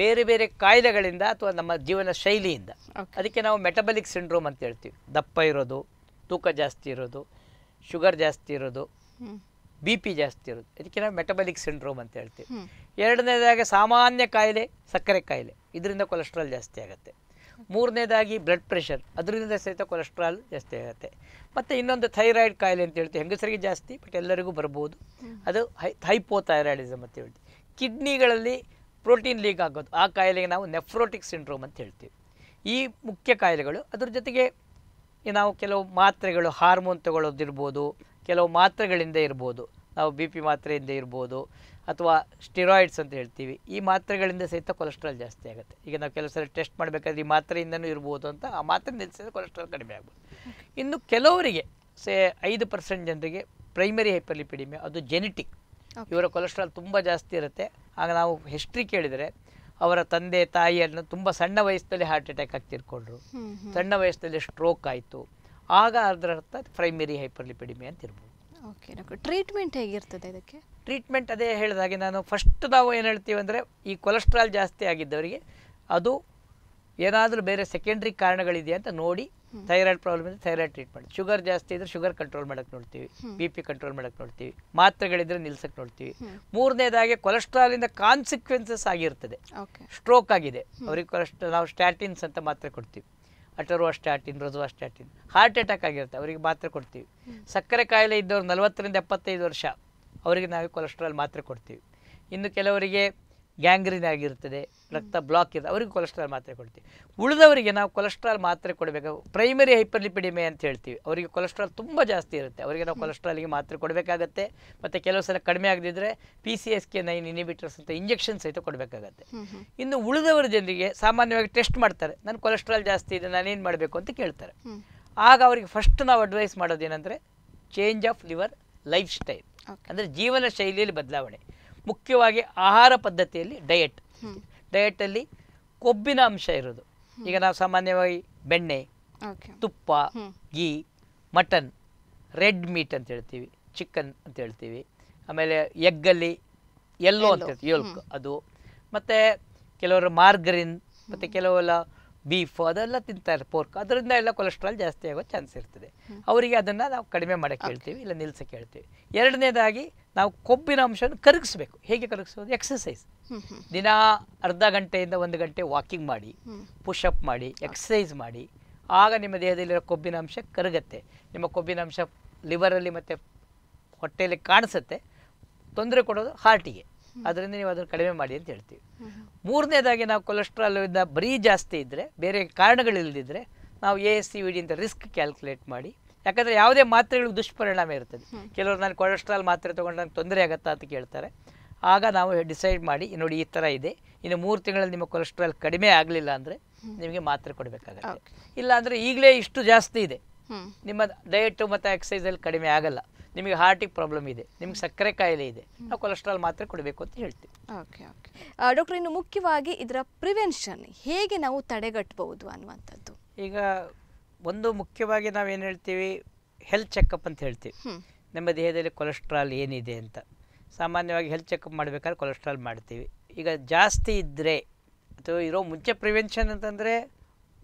ಬೇರೆ ಬೇರೆ ಕಾಯಿಲೆಗಳಿಂದ ಅಥವಾ ನಮ್ಮ ಜೀವನ ಶೈಲಿಯಿಂದ ಅದಕ್ಕೆ ನಾವು ಮೆಟಬಲಿಕ್ ಸಿಂಡ್ರೋಮ್ ಅಂತ ಹೇಳ್ತೀವಿ ದಪ್ಪ ಇರೋದು ತೂಕ ಜಾಸ್ತಿ ಇರೋದು ಶುಗರ್ ಜಾಸ್ತಿ ಇರೋದು ಬಿ ಪಿ ಜಾಸ್ತಿ ಇರೋದು ಇದಕ್ಕೆ ನಾವು ಮೆಟಬಲಿಕ್ ಸಿಂಡ್ರೋಮ್ ಅಂತ ಹೇಳ್ತೀವಿ ಎರಡನೇದಾಗಿ ಸಾಮಾನ್ಯ ಕಾಯಿಲೆ ಸಕ್ಕರೆ ಕಾಯಿಲೆ ಇದರಿಂದ ಕೊಲೆಸ್ಟ್ರಾಲ್ ಜಾಸ್ತಿ ಆಗುತ್ತೆ ಮೂರನೇದಾಗಿ ಬ್ಲಡ್ ಪ್ರೆಷರ್ ಅದರಿಂದ ಸಹಿತ ಕೊಲೆಸ್ಟ್ರಾಲ್ ಜಾಸ್ತಿ ಆಗುತ್ತೆ ಮತ್ತು ಇನ್ನೊಂದು ಥೈರಾಯ್ಡ್ ಕಾಯಿಲೆ ಅಂತ ಹೇಳ್ತೀವಿ ಹೆಂಗಸರಿಗೆ ಜಾಸ್ತಿ ಬಟ್ ಎಲ್ಲರಿಗೂ ಬರ್ಬೋದು ಅದು ಹೈ ಹೈಪೋಥೈರಾಯ್ಡಿಸಮ್ ಅಂತ ಹೇಳ್ತೀವಿ ಕಿಡ್ನಿಗಳಲ್ಲಿ ಪ್ರೋಟೀನ್ ಲೀಕ್ ಆಗೋದು ಆ ಕಾಯಿಲೆಗೆ ನಾವು ನೆಫ್ರೋಟಿಕ್ ಸಿಂಡ್ರೋಮ್ ಅಂತ ಹೇಳ್ತೀವಿ ಈ ಮುಖ್ಯ ಕಾಯಿಲೆಗಳು ಅದ್ರ ಜೊತೆಗೆ ನಾವು ಕೆಲವು ಮಾತ್ರೆಗಳು ಹಾರ್ಮೋನ್ ತಗೊಳ್ಳೋದಿರ್ಬೋದು ಕೆಲವು ಮಾತ್ರೆಗಳಿಂದ ಇರ್ಬೋದು ನಾವು ಬಿ ಪಿ ಮಾತ್ರೆಯಿಂದ ಇರ್ಬೋದು ಅಥವಾ ಸ್ಟಿರಾಯ್ಡ್ಸ್ ಅಂತ ಹೇಳ್ತೀವಿ ಈ ಮಾತ್ರೆಗಳಿಂದ ಸಹಿತ ಕೊಲೆಸ್ಟ್ರಾಲ್ ಜಾಸ್ತಿ ಆಗುತ್ತೆ ಈಗ ನಾವು ಕೆಲವು ಸಲ ಟೆಸ್ಟ್ ಮಾಡಬೇಕಾದ್ರೆ ಈ ಮಾತ್ರೆಯಿಂದನೂ ಇರ್ಬೋದು ಅಂತ ಆ ಮಾತ್ರೆ ನಿಲ್ಲಿಸಿದ್ರೆ ಕೊಲೆಸ್ಟ್ರಾಲ್ ಕಡಿಮೆ ಆಗ್ಬೋದು ಇನ್ನು ಕೆಲವರಿಗೆ ಸೇ ಐದು ಪರ್ಸೆಂಟ್ ಜನರಿಗೆ ಪ್ರೈಮರಿ ಹೈಪರ್ಲಿಪಿಡಿಮೆ ಅದು ಜೆನೆಟಿಕ್ ಇವರ ಕೊಲೆಸ್ಟ್ರಾಲ್ ತುಂಬ ಜಾಸ್ತಿ ಇರುತ್ತೆ ಆಗ ನಾವು ಹಿಸ್ಟ್ರಿ ಕೇಳಿದರೆ ಅವರ ತಂದೆ ತಾಯಿಯನ್ನು ತುಂಬ ಸಣ್ಣ ವಯಸ್ಸಲ್ಲಿ ಹಾರ್ಟ್ ಅಟ್ಯಾಕ್ ಆಗಿ ತಿರ್ಕೊಂಡ್ರು ಸಣ್ಣ ವಯಸ್ಸಲ್ಲಿ ಸ್ಟ್ರೋಕ್ ಆಯಿತು ಆಗ ಅದರ ಅರ್ಥ ಪ್ರೈಮರಿ ಹೈಪರ್ಲಿಪಿಡಿಮೆ ಅಂತ ಇರ್ಬೋದು ಓಕೆ ಡಾಕ್ಟರ್ ಟ್ರೀಟ್ಮೆಂಟ್ ಹೇಗಿರ್ತದೆ ಇದಕ್ಕೆ ಟ್ರೀಟ್ಮೆಂಟ್ ಅದೇ ಹೇಳಿದಾಗೆ ನಾನು ಫಸ್ಟ್ ನಾವು ಏನು ಹೇಳ್ತೀವಿ ಅಂದರೆ ಈ ಕೊಲೆಸ್ಟ್ರಾಲ್ ಜಾಸ್ತಿ ಆಗಿದ್ದವರಿಗೆ ಅದು ಏನಾದರೂ ಬೇರೆ ಸೆಕೆಂಡ್ರಿ ಕಾರಣಗಳಿದೆಯಾ ಅಂತ ನೋಡಿ ಥೈರಾಯ್ಡ್ ಪ್ರಾಬ್ಲಮ್ ಇದ್ದರೆ ಥೈರಾಯ್ಡ್ ಟ್ರೀಟ್ಮೆಂಟ್ ಶುಗರ್ ಜಾಸ್ತಿ ಇದ್ದರೆ ಶುಗರ್ ಕಂಟ್ರೋಲ್ ಮಾಡೋಕ್ಕೆ ನೋಡ್ತೀವಿ ಬಿ ಪಿ ಕಂಟ್ರೋಲ್ ಮಾಡೋಕ್ಕೆ ನೋಡ್ತೀವಿ ಮಾತ್ರೆಗಳಿದ್ರೆ ನಿಲ್ಸಕ್ಕೆ ನೋಡ್ತೀವಿ ಮೂರನೇದಾಗಿ ಕೊಲೆಸ್ಟ್ರಾಲಿಂದ ಕಾನ್ಸಿಕ್ವೆನ್ಸಸ್ ಆಗಿರ್ತದೆ ಸ್ಟ್ರೋಕ್ ಆಗಿದೆ ಅವ್ರಿಗೆ ಕೊಲೆಸ್ಟ್ರಾ ನಾವು ಸ್ಟ್ಯಾಟಿನ್ಸ್ ಅಂತ ಮಾತ್ರೆ ಕೊಡ್ತೀವಿ atorvastatin rosuvastatin heart attack ಆಗಿರುತ್ತೆ ಅವರಿಗೆ ಮಾತ್ರೆ ಕೊಡ್ತೀವಿ ಸಕ್ಕರೆ ಕಾಯಿಲೆ ಇದ್ದವ್ರು ನಲವತ್ತರಿಂದ ಎಪ್ಪತ್ತೈದು ವರ್ಷ ಅವರಿಗೆ ನಾವು ಕೊಲೆಸ್ಟ್ರಾಲ್ ಮಾತ್ರೆ ಕೊಡ್ತೀವಿ ಇನ್ನು ಕೆಲವರಿಗೆ ಗ್ಯಾಂಗ್ರೀನ್ ಆಗಿರ್ತದೆ ರಕ್ತ ಬ್ಲಾಕ್ ಇದೆ ಅವ್ರಿಗೆ ಕೊಲೆಸ್ಟ್ರಾಲ್ ಮಾತ್ರೆ ಕೊಡ್ತೀವಿ ಉಳಿದವರಿಗೆ ನಾವು ಕೊಲೆಸ್ಟ್ರಾಲ್ ಮಾತ್ರೆ ಕೊಡಬೇಕು ಪ್ರೈಮರಿ ಹೈಪರ್ಲಿಪಿಡಿಮೆ ಅಂತ ಹೇಳ್ತೀವಿ ಅವರಿಗೆ ಕೊಲೆಸ್ಟ್ರಾಲ್ ತುಂಬ ಜಾಸ್ತಿ ಇರುತ್ತೆ ಅವರಿಗೆ ನಾವು ಕೊಲೆಸ್ಟ್ರಾಲಿಗೆ ಮಾತ್ರೆ ಕೊಡಬೇಕಾಗತ್ತೆ ಮತ್ತು ಕೆಲವು ಸಲ ಕಡಿಮೆ ಆಗದಿದ್ದರೆ P C S K nine inhibitors ಅಂತ ಇಂಜೆಕ್ಷನ್ ಸಹಿತ ಕೊಡಬೇಕಾಗತ್ತೆ ಇನ್ನು ಉಳಿದವರ ಜನರಿಗೆ ಸಾಮಾನ್ಯವಾಗಿ ಟೆಸ್ಟ್ ಮಾಡ್ತಾರೆ ನನ್ನ ಕೊಲೆಸ್ಟ್ರಾಲ್ ಜಾಸ್ತಿ ಇದೆ ನಾನೇನು ಮಾಡಬೇಕು ಅಂತ ಕೇಳ್ತಾರೆ ಆಗ ಅವರಿಗೆ ಫಸ್ಟ್ ನಾವು ಅಡ್ವೈಸ್ ಮಾಡೋದೇನೆಂದರೆ change of liver lifestyle ಅಂದರೆ ಜೀವನ ಶೈಲಿಯಲ್ಲಿ ಬದಲಾವಣೆ ಮುಖ್ಯವಾಗಿ ಆಹಾರ ಪದ್ಧತಿಯಲ್ಲಿ ಡಯಟ್ ಡಯೆಟಲ್ಲಿ ಕೊಬ್ಬಿನ ಅಂಶ ಇರೋದು ಈಗ ನಾವು ಸಾಮಾನ್ಯವಾಗಿ ಬೆಣ್ಣೆ ತುಪ್ಪ ಗೀ ಮಟನ್ ರೆಡ್ ಮೀಟ್ ಅಂತ ಹೇಳ್ತೀವಿ ಚಿಕನ್ ಅಂತ ಹೇಳ್ತೀವಿ ಆಮೇಲೆ ಎಗ್ಗಲ್ಲಿ ಎಲ್ಲೋ ಅಂತ ಹೇಳ್ತೀವಿ ಅದು ಮತ್ತು ಕೆಲವರು ಮಾರ್ಗರಿನ್ ಮತ್ತು ಕೆಲವೆಲ್ಲ ಬೀಫ್ ಅದೆಲ್ಲ ತಿಂತಾರೆ ಪೋರ್ಕ್ ಅದರಿಂದ ಎಲ್ಲ ಕೊಲೆಸ್ಟ್ರಾಲ್ ಜಾಸ್ತಿ ಆಗೋ ಚಾನ್ಸ್ ಇರ್ತದೆ ಅವರಿಗೆ ಅದನ್ನು ನಾವು ಕಡಿಮೆ ಮಾಡೋಕ್ಕೆ ಹೇಳ್ತೀವಿ ಇಲ್ಲ ನಿಲ್ಲಿಸೋಕ್ಕೆ ಹೇಳ್ತೀವಿ ಎರಡನೇದಾಗಿ ನಾವು ಕೊಬ್ಬಿನ ಅಂಶವನ್ನು ಕರಗಿಸ್ಬೇಕು ಹೇಗೆ ಕರಗಿಸೋದು ಎಕ್ಸಸೈಸ್ ದಿನ ಅರ್ಧ ಗಂಟೆಯಿಂದ ಒಂದು ಗಂಟೆ ವಾಕಿಂಗ್ ಮಾಡಿ ಅಪ್ ಮಾಡಿ ಎಕ್ಸಸೈಸ್ ಮಾಡಿ ಆಗ ನಿಮ್ಮ ದೇಹದಲ್ಲಿರೋ ಕೊಬ್ಬಿನ ಅಂಶ ಕರಗತ್ತೆ ನಿಮ್ಮ ಕೊಬ್ಬಿನ ಅಂಶ ಲಿವರಲ್ಲಿ ಮತ್ತು ಹೊಟ್ಟೆಯಲ್ಲಿ ಕಾಣಿಸುತ್ತೆ ತೊಂದರೆ ಕೊಡೋದು ಹಾರ್ಟಿಗೆ ಅದರಿಂದ ನೀವು ಅದನ್ನು ಕಡಿಮೆ ಮಾಡಿ ಅಂತ ಹೇಳ್ತೀವಿ ಮೂರನೇದಾಗಿ ನಾವು ಕೊಲೆಸ್ಟ್ರಾಲ್ ಇಂದ ಬರೀ ಜಾಸ್ತಿ ಇದ್ದರೆ ಬೇರೆ ಕಾರಣಗಳಿಲ್ಲದಿದ್ದರೆ ನಾವು A S C V D ಅಂತ ರಿಸ್ಕ್ ಕ್ಯಾಲ್ಕುಲೇಟ್ ಮಾಡಿ ಯಾಕಂದರೆ ಯಾವುದೇ ಮಾತ್ರೆಗಳಿಗೆ ದುಷ್ಪರಿಣಾಮ ಇರ್ತದೆ ಕೆಲವರು ನಾನು ಕೊಲೆಸ್ಟ್ರಾಲ್ ಮಾತ್ರೆ ತೊಗೊಂಡು ನಂಗೆ ತೊಂದರೆ ಆಗುತ್ತಾ ಅಂತ ಕೇಳ್ತಾರೆ ಆಗ ನಾವು ಡಿಸೈಡ್ ಮಾಡಿ ನೋಡಿ ಈ ಥರ ಇದೆ ಇನ್ನು ಮೂರು ತಿಂಗಳಲ್ಲಿ ನಿಮ್ಮ ಕೊಲೆಸ್ಟ್ರಾಲ್ ಕಡಿಮೆ ಆಗಲಿಲ್ಲ ಅಂದರೆ ನಿಮಗೆ ಮಾತ್ರೆ ಕೊಡಬೇಕಾಗತ್ತೆ ಇಲ್ಲ ಈಗಲೇ ಇಷ್ಟು ಜಾಸ್ತಿ ಇದೆ ನಿಮ್ಮ ಡಯಟು ಮತ್ತು ಎಕ್ಸಸೈಸಲ್ಲಿ ಕಡಿಮೆ ಆಗಲ್ಲ ನಿಮಗೆ ಹಾರ್ಟಿಗೆ ಪ್ರಾಬ್ಲಮ್ ಇದೆ ನಿಮ್ಗೆ ಸಕ್ಕರೆ ಕಾಯಿಲೆ ಇದೆ ನಾವು ಕೊಲೆಸ್ಟ್ರಾಲ್ ಮಾತ್ರ ಕೊಡಬೇಕು ಅಂತ ಹೇಳ್ತೀವಿ ಓಕೆ ಓಕೆ ಡಾಕ್ಟರ್ ಇನ್ನು ಮುಖ್ಯವಾಗಿ ಇದರ ಪ್ರಿವೆನ್ಷನ್ ಹೇಗೆ ನಾವು ತಡೆಗಟ್ಟಬಹುದು ಅನ್ನುವಂಥದ್ದು ಈಗ ಒಂದು ಮುಖ್ಯವಾಗಿ ನಾವೇನು ಹೇಳ್ತೀವಿ ಹೆಲ್ತ್ ಚೆಕಪ್ ಅಂತ ಹೇಳ್ತೀವಿ ನಮ್ಮ ದೇಹದಲ್ಲಿ ಕೊಲೆಸ್ಟ್ರಾಲ್ ಏನಿದೆ ಅಂತ ಸಾಮಾನ್ಯವಾಗಿ ಹೆಲ್ತ್ ಚೆಕಪ್ ಮಾಡಬೇಕಾದ್ರೆ ಕೊಲೆಸ್ಟ್ರಾಲ್ ಮಾಡ್ತೀವಿ ಈಗ ಜಾಸ್ತಿ ಇದ್ದರೆ ಅಥವಾ ಇರೋ ಮುಂಚೆ ಪ್ರಿವೆನ್ಷನ್ ಅಂತಂದರೆ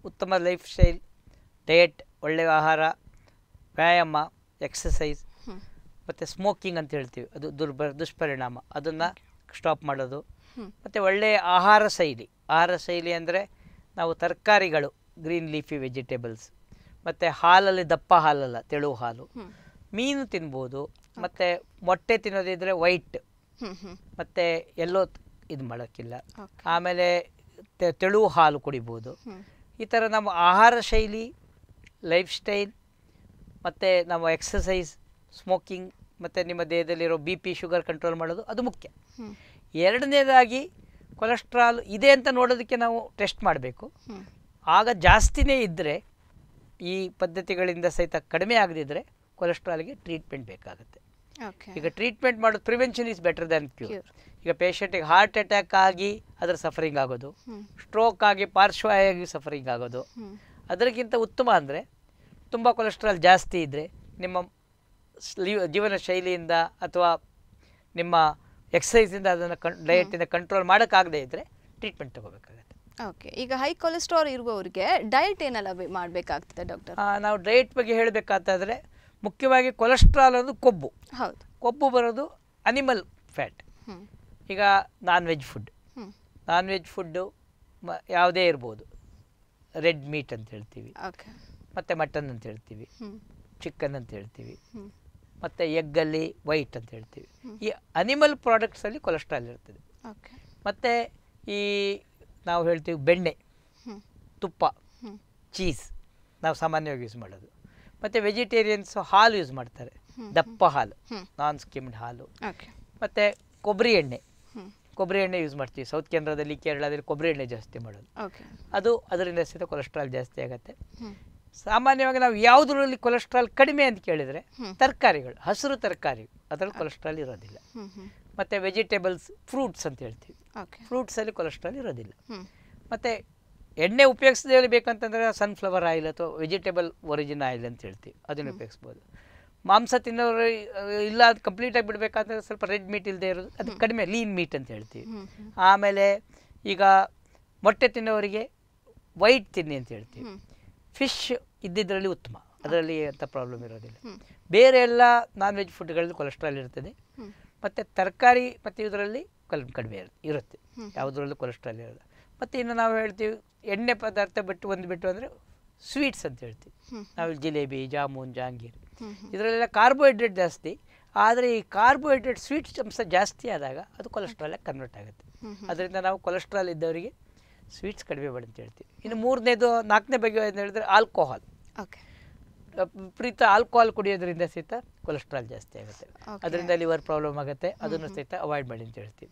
ಉತ್ತಮ ಲೈಫ್ ಸ್ಟೈಲ್ ಡಯಟ್ ಒಳ್ಳೆಯ ಆಹಾರ ವ್ಯಾಯಾಮ ಎಕ್ಸಸೈಸ್ ಮತ್ತು ಸ್ಮೋಕಿಂಗ್ ಅಂತ ಹೇಳ್ತೀವಿ ಅದು ದುರ್ಬ ದುಷ್ಪರಿಣಾಮ ಅದನ್ನು ಸ್ಟಾಪ್ ಮಾಡೋದು ಮತ್ತು ಒಳ್ಳೆಯ ಆಹಾರ ಶೈಲಿ ಆಹಾರ ಶೈಲಿ ಅಂದರೆ ನಾವು ತರಕಾರಿಗಳು ಗ್ರೀನ್ ಲೀಫಿ ವೆಜಿಟೇಬಲ್ಸ್ ಮತ್ತು ಹಾಲಲ್ಲಿ ದಪ್ಪ ಹಾಲಲ್ಲ ತೆಳು ಹಾಲು ಮೀನು ತಿನ್ಬೋದು ಮತ್ತು ಮೊಟ್ಟೆ ತಿನ್ನೋದಿದ್ರೆ ವೈಟ್ ಮತ್ತು ಎಲ್ಲೋ ಇದು ಮಾಡೋಕ್ಕಿಲ್ಲ ಆಮೇಲೆ ತೆಳು ಹಾಲು ಕುಡಿಬೋದು ಈ ಥರ ನಮ್ಮ ಆಹಾರ ಶೈಲಿ ಲೈಫ್ ಸ್ಟೈಲ್ ಮತ್ತು ನಮ್ಮ ಎಕ್ಸಸೈಸ್ ಸ್ಮೋಕಿಂಗ್ ಮತ್ತು ನಿಮ್ಮ ದೇಹದಲ್ಲಿರೋ ಬಿ ಪಿ ಶುಗರ್ ಕಂಟ್ರೋಲ್ ಮಾಡೋದು ಅದು ಮುಖ್ಯ ಎರಡನೇದಾಗಿ ಕೊಲೆಸ್ಟ್ರಾಲ್ ಇದೆ ಅಂತ ನೋಡೋದಕ್ಕೆ ನಾವು ಟೆಸ್ಟ್ ಮಾಡಬೇಕು ಆಗ ಜಾಸ್ತಿನೇ ಇದ್ದರೆ ಈ ಪದ್ಧತಿಗಳಿಂದ ಸಹಿತ ಕಡಿಮೆ ಆಗದಿದ್ದರೆ ಕೊಲೆಸ್ಟ್ರಾಲ್ಗೆ ಟ್ರೀಟ್ಮೆಂಟ್ ಬೇಕಾಗುತ್ತೆ ಈಗ ಟ್ರೀಟ್ಮೆಂಟ್ ಮಾಡೋದು prevention is better than cure ಈಗ ಪೇಷಂಟಿಗೆ ಹಾರ್ಟ್ ಅಟ್ಯಾಕ್ ಆಗಿ ಅದರ ಸಫರಿಂಗ್ ಆಗೋದು ಸ್ಟ್ರೋಕ್ ಆಗಿ ಆಗಿ ಸಫರಿಂಗ್ ಆಗೋದು ಅದಕ್ಕಿಂತ ಉತ್ತಮ ಅಂದರೆ ತುಂಬ ಕೊಲೆಸ್ಟ್ರಾಲ್ ಜಾಸ್ತಿ ಇದ್ದರೆ ನಿಮ್ಮ ಜೀವನ ಶೈಲಿಯಿಂದ ಅಥವಾ ನಿಮ್ಮ ಎಕ್ಸಸೈಸಿಂದ ಅದನ್ನು ಕಂ ಡಯಟಿಂದ ಕಂಟ್ರೋಲ್ ಮಾಡೋಕ್ಕಾಗದೇ ಇದ್ದರೆ ಟ್ರೀಟ್ಮೆಂಟ್ ತಗೋಬೇಕಾಗುತ್ತೆ ಓಕೆ ಈಗ ಹೈ ಕೊಲೆಸ್ಟ್ರಾಲ್ ಇರುವವರಿಗೆ ಡಯಟ್ ಏನೆಲ್ಲ ಮಾಡಬೇಕಾಗ್ತದೆ ಡಾಕ್ಟರ್ ನಾವು ಡಯಟ್ ಬಗ್ಗೆ ಹೇಳಬೇಕಾದ್ರೆ ಮುಖ್ಯವಾಗಿ ಕೊಲೆಸ್ಟ್ರಾಲ್ ಅನ್ನೋದು ಕೊಬ್ಬು ಹೌದು ಕೊಬ್ಬು ಬರೋದು ಅನಿಮಲ್ ಫ್ಯಾಟ್ ಈಗ non veg food non veg food ಮ ಯಾವುದೇ ಇರ್ಬೋದು ರೆಡ್ ಮೀಟ್ ಅಂತ ಹೇಳ್ತೀವಿ ಮತ್ತು ಮಟನ್ ಅಂತ ಹೇಳ್ತೀವಿ ಚಿಕನ್ ಅಂತ ಹೇಳ್ತೀವಿ ಮತ್ತು ಎಗ್ಗಲ್ಲಿ ವೈಟ್ ಅಂತ ಹೇಳ್ತೀವಿ ಈ ಅನಿಮಲ್ ಪ್ರಾಡಕ್ಟ್ಸಲ್ಲಿ ಕೊಲೆಸ್ಟ್ರಾಲ್ ಇರ್ತದೆ ಮತ್ತು ಈ ನಾವು ಹೇಳ್ತೀವಿ ಬೆಣ್ಣೆ ತುಪ್ಪ ಚೀಸ್ ನಾವು ಸಾಮಾನ್ಯವಾಗಿ ಯೂಸ್ ಮಾಡೋದು ಮತ್ತು ವೆಜಿಟೇರಿಯನ್ಸ್ ಹಾಲು ಯೂಸ್ ಮಾಡ್ತಾರೆ ದಪ್ಪ ಹಾಲು ನಾನ್ ಸ್ಕಿಮ್ಡ್ ಹಾಲು ಮತ್ತು ಕೊಬ್ಬರಿ ಎಣ್ಣೆ ಕೊಬ್ಬರಿ ಎಣ್ಣೆ ಯೂಸ್ ಮಾಡ್ತೀವಿ ಸೌತ್ ಕೇಂದ್ರದಲ್ಲಿ ಕೇರಳದಲ್ಲಿ ಕೊಬ್ಬರಿ ಎಣ್ಣೆ ಜಾಸ್ತಿ ಮಾಡೋದು ಅದು ಅದರಿಂದ ಸಹಿತ ಕೊಲೆಸ್ಟ್ರಾಲ್ ಜಾಸ್ತಿ ಆಗುತ್ತೆ ಸಾಮಾನ್ಯವಾಗಿ ನಾವು ಯಾವುದರಲ್ಲಿ ಕೊಲೆಸ್ಟ್ರಾಲ್ ಕಡಿಮೆ ಅಂತ ಕೇಳಿದರೆ ತರಕಾರಿಗಳು ಹಸಿರು ತರಕಾರಿ ಅದರಲ್ಲಿ ಕೊಲೆಸ್ಟ್ರಾಲ್ ಇರೋದಿಲ್ಲ ಮತ್ತು ವೆಜಿಟೇಬಲ್ಸ್ ಫ್ರೂಟ್ಸ್ ಅಂತ ಹೇಳ್ತೀವಿ ಫ್ರೂಟ್ಸಲ್ಲಿ ಕೊಲೆಸ್ಟ್ರಾಲ್ ಇರೋದಿಲ್ಲ ಮತ್ತು ಎಣ್ಣೆ ಉಪಯೋಗಿಸದೇ ಬೇಕಂತಂದರೆ ಸನ್ಫ್ಲವರ್ ಆಯಿಲ್ ಅಥವಾ ವೆಜಿಟೇಬಲ್ ಒರಿಜಿನ್ ಆಯಿಲ್ ಅಂತ ಹೇಳ್ತೀವಿ ಅದನ್ನು ಉಪಯೋಗಿಸ್ಬೋದು ಮಾಂಸ ತಿನ್ನೋರು ಇಲ್ಲ ಅದು ಕಂಪ್ಲೀಟಾಗಿ ಬಿಡಬೇಕಾದ್ರೆ ಸ್ವಲ್ಪ ರೆಡ್ ಮೀಟ್ ಇಲ್ಲದೆ ಇರೋದು ಅದು ಕಡಿಮೆ ಲೀನ್ ಮೀಟ್ ಅಂತ ಹೇಳ್ತೀವಿ ಆಮೇಲೆ ಈಗ ಮೊಟ್ಟೆ ತಿನ್ನೋರಿಗೆ ವೈಟ್ ತಿನ್ನಿ ಅಂತ ಹೇಳ್ತೀವಿ ಫಿಶ್ ಇದ್ದಿದ್ದರಲ್ಲಿ ಉತ್ತಮ ಅದರಲ್ಲಿ ಅಂತ ಪ್ರಾಬ್ಲಮ್ ಇರೋದಿಲ್ಲ ಬೇರೆ ಎಲ್ಲ ನಾನ್ ವೆಜ್ ಫುಡ್ಗಳಲ್ಲಿ ಕೊಲೆಸ್ಟ್ರಾಲ್ ಇರ್ತದೆ ಮತ್ತು ತರಕಾರಿ ಮತ್ತು ಇದರಲ್ಲಿ ಕಲ್ ಕಡಿಮೆ ಇರುತ್ತೆ ಇರುತ್ತೆ ಯಾವುದರಲ್ಲೂ ಕೊಲೆಸ್ಟ್ರಾಲ್ ಇರೋಲ್ಲ ಮತ್ತು ಇನ್ನು ನಾವು ಹೇಳ್ತೀವಿ ಎಣ್ಣೆ ಪದಾರ್ಥ ಬಿಟ್ಟು ಒಂದು ಬಿಟ್ಟು ಅಂದರೆ ಸ್ವೀಟ್ಸ್ ಅಂತ ಹೇಳ್ತೀವಿ ನಾವು ಜಿಲೇಬಿ ಜಾಮೂನ್ ಜಾಂಗೀರ್ ಇದರಲ್ಲೆಲ್ಲ ಕಾರ್ಬೋಹೈಡ್ರೇಟ್ ಜಾಸ್ತಿ ಆದರೆ ಈ ಕಾರ್ಬೋಹೈಡ್ರೇಟ್ ಸ್ವೀಟ್ಸ್ ಅಂಶ ಜಾಸ್ತಿ ಆದಾಗ ಅದು ಕೊಲೆಸ್ಟ್ರಾಲಾಗಿ ಕನ್ವರ್ಟ್ ಆಗುತ್ತೆ ಅದರಿಂದ ನಾವು ಕೊಲೆಸ್ಟ್ರಾಲ್ ಇದ್ದವರಿಗೆ ಸ್ವೀಟ್ಸ್ ಕಡಿಮೆ ಮಾಡಿ ಅಂತ ಹೇಳ್ತೀವಿ ಇನ್ನು ಮೂರನೇದು ನಾಲ್ಕನೇ ಬಗ್ಗೆ ಅಂತ ಹೇಳಿದ್ರೆ ಆಲ್ಕೋಹಾಲ್ ಓಕೆ ಪ್ರೀತ ಆಲ್ಕೋಹಾಲ್ ಕುಡಿಯೋದ್ರಿಂದ ಸಹಿತ ಕೊಲೆಸ್ಟ್ರಾಲ್ ಜಾಸ್ತಿ ಆಗುತ್ತೆ ಅದರಿಂದ ಲಿವರ್ ಪ್ರಾಬ್ಲಮ್ ಆಗುತ್ತೆ ಅದನ್ನು ಸಹಿತ ಅವಾಯ್ಡ್ ಮಾಡಿ ಅಂತ ಹೇಳ್ತೀವಿ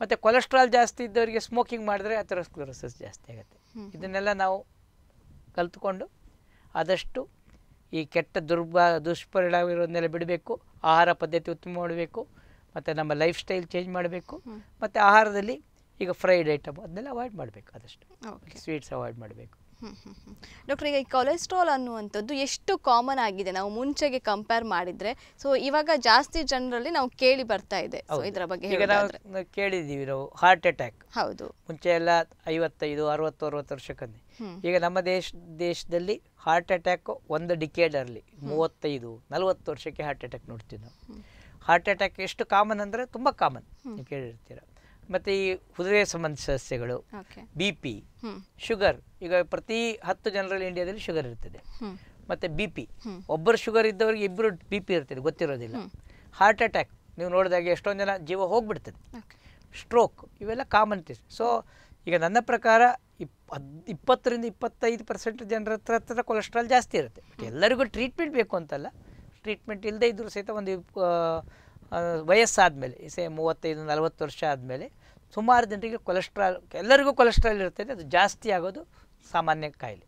ಮತ್ತು ಕೊಲೆಸ್ಟ್ರಾಲ್ ಜಾಸ್ತಿ ಇದ್ದವರಿಗೆ ಸ್ಮೋಕಿಂಗ್ ಮಾಡಿದ್ರೆ ಅಥೆರೋಸ್ಕ್ಲೋರೋಸಿಸ್ ಜಾಸ್ತಿ ಆಗುತ್ತೆ ಇದನ್ನೆಲ್ಲ ನಾವು ಕಲ್ತ್ಕೊಂಡು ಆದಷ್ಟು ಈ ಕೆಟ್ಟ ದುರ್ಬ ದುಷ್ಪರಿಣಾಮ ಇರೋದನ್ನೆಲ್ಲ ಬಿಡಬೇಕು ಆಹಾರ ಪದ್ಧತಿ ಉತ್ತಮ ಮಾಡಬೇಕು ಮತ್ತು ನಮ್ಮ ಲೈಫ್ ಸ್ಟೈಲ್ ಚೇಂಜ್ ಮಾಡಬೇಕು ಮತ್ತು ಆಹಾರದಲ್ಲಿ ಈಗ ಫ್ರೈಡ್ ಐಟಮ್ ಅದನ್ನೆಲ್ಲ ಅವಾಯ್ಡ್ ಮಾಡಬೇಕು ಆದಷ್ಟು ಸ್ವೀಟ್ಸ್ ಅವಾಯ್ಡ್ ಮಾಡಬೇಕು ಡಾಕ್ಟರ್ ಈಗ ಈ ಕೊಲೆಸ್ಟ್ರಾಲ್ ಅನ್ನುವಂಥದ್ದು ಎಷ್ಟು ಕಾಮನ್ ಆಗಿದೆ ನಾವು ಮುಂಚೆಗೆ ಕಂಪೇರ್ ಮಾಡಿದರೆ ಸೊ ಇವಾಗ ಜಾಸ್ತಿ ಜನರಲ್ಲಿ ನಾವು ಕೇಳಿ ಬರ್ತಾ ಇದೆ ಇದರ ಬಗ್ಗೆ ಕೇಳಿದ್ದೀವಿ ನಾವು ಹಾರ್ಟ್ ಅಟ್ಯಾಕ್ ಹೌದು ಮುಂಚೆ ಎಲ್ಲ ಐವತ್ತೈದು ಅರವತ್ತು ಅರವತ್ತು ವರ್ಷಕ್ಕೆ ಈಗ ನಮ್ಮ ದೇಶ ದೇಶದಲ್ಲಿ ಹಾರ್ಟ್ ಅಟ್ಯಾಕ್ ಒಂದು ಅರ್ಲಿ ಮೂವತ್ತೈದು ನಲವತ್ತು ವರ್ಷಕ್ಕೆ ಹಾರ್ಟ್ ಅಟ್ಯಾಕ್ ನೋಡ್ತೀವಿ ನಾವು ಹಾರ್ಟ್ ಅಟ್ಯಾಕ್ ಎಷ್ಟು ಕಾಮನ್ ಅಂದರೆ ತುಂಬ ಕಾಮನ್ ನೀವು ಮತ್ತು ಈ ಹೃದಯ ಸಂಬಂಧಿ ಸಸ್ಯಗಳು ಬಿ ಪಿ ಶುಗರ್ ಈಗ ಪ್ರತಿ ಹತ್ತು ಜನರಲ್ಲಿ ಇಂಡಿಯಾದಲ್ಲಿ ಶುಗರ್ ಇರ್ತದೆ ಮತ್ತೆ ಬಿ ಪಿ ಒಬ್ಬರು ಶುಗರ್ ಇದ್ದವರಿಗೆ ಇಬ್ಬರು ಬಿ ಪಿ ಇರ್ತದೆ ಗೊತ್ತಿರೋದಿಲ್ಲ ಹಾರ್ಟ್ ಅಟ್ಯಾಕ್ ನೀವು ನೋಡಿದಾಗ ಎಷ್ಟೊಂದು ಜನ ಜೀವ ಹೋಗ್ಬಿಡ್ತದೆ ಸ್ಟ್ರೋಕ್ ಇವೆಲ್ಲ ಕಾಮನ್ ಥಿಂಗ್ಸ್ ಸೊ ಈಗ ನನ್ನ ಪ್ರಕಾರ ಇಪ್ ಇಪ್ಪತ್ತರಿಂದ ಇಪ್ಪತ್ತೈದು ಪರ್ಸೆಂಟ್ ಜನರ ಹತ್ರ ಹತ್ರ ಕೊಲೆಸ್ಟ್ರಾಲ್ ಜಾಸ್ತಿ ಇರುತ್ತೆ ಎಲ್ಲರಿಗೂ ಟ್ರೀಟ್ಮೆಂಟ್ ಬೇಕು ಅಂತಲ್ಲ ಟ್ರೀಟ್ಮೆಂಟ್ ಇಲ್ಲದೆ ಇದ್ದರೂ ಸಹಿತ ಒಂದು ವಯಸ್ಸಾದ ಮೇಲೆ ಸೇ ಮೂವತ್ತೈದು ನಲವತ್ತು ವರ್ಷ ಆದಮೇಲೆ ಸುಮಾರು ಜನರಿಗೆ ಕೊಲೆಸ್ಟ್ರಾಲ್ ಎಲ್ಲರಿಗೂ ಕೊಲೆಸ್ಟ್ರಾಲ್ ಇರುತ್ತೆ ಅದು ಜಾಸ್ತಿ ಆಗೋದು ಸಾಮಾನ್ಯ ಕಾಯಿಲೆ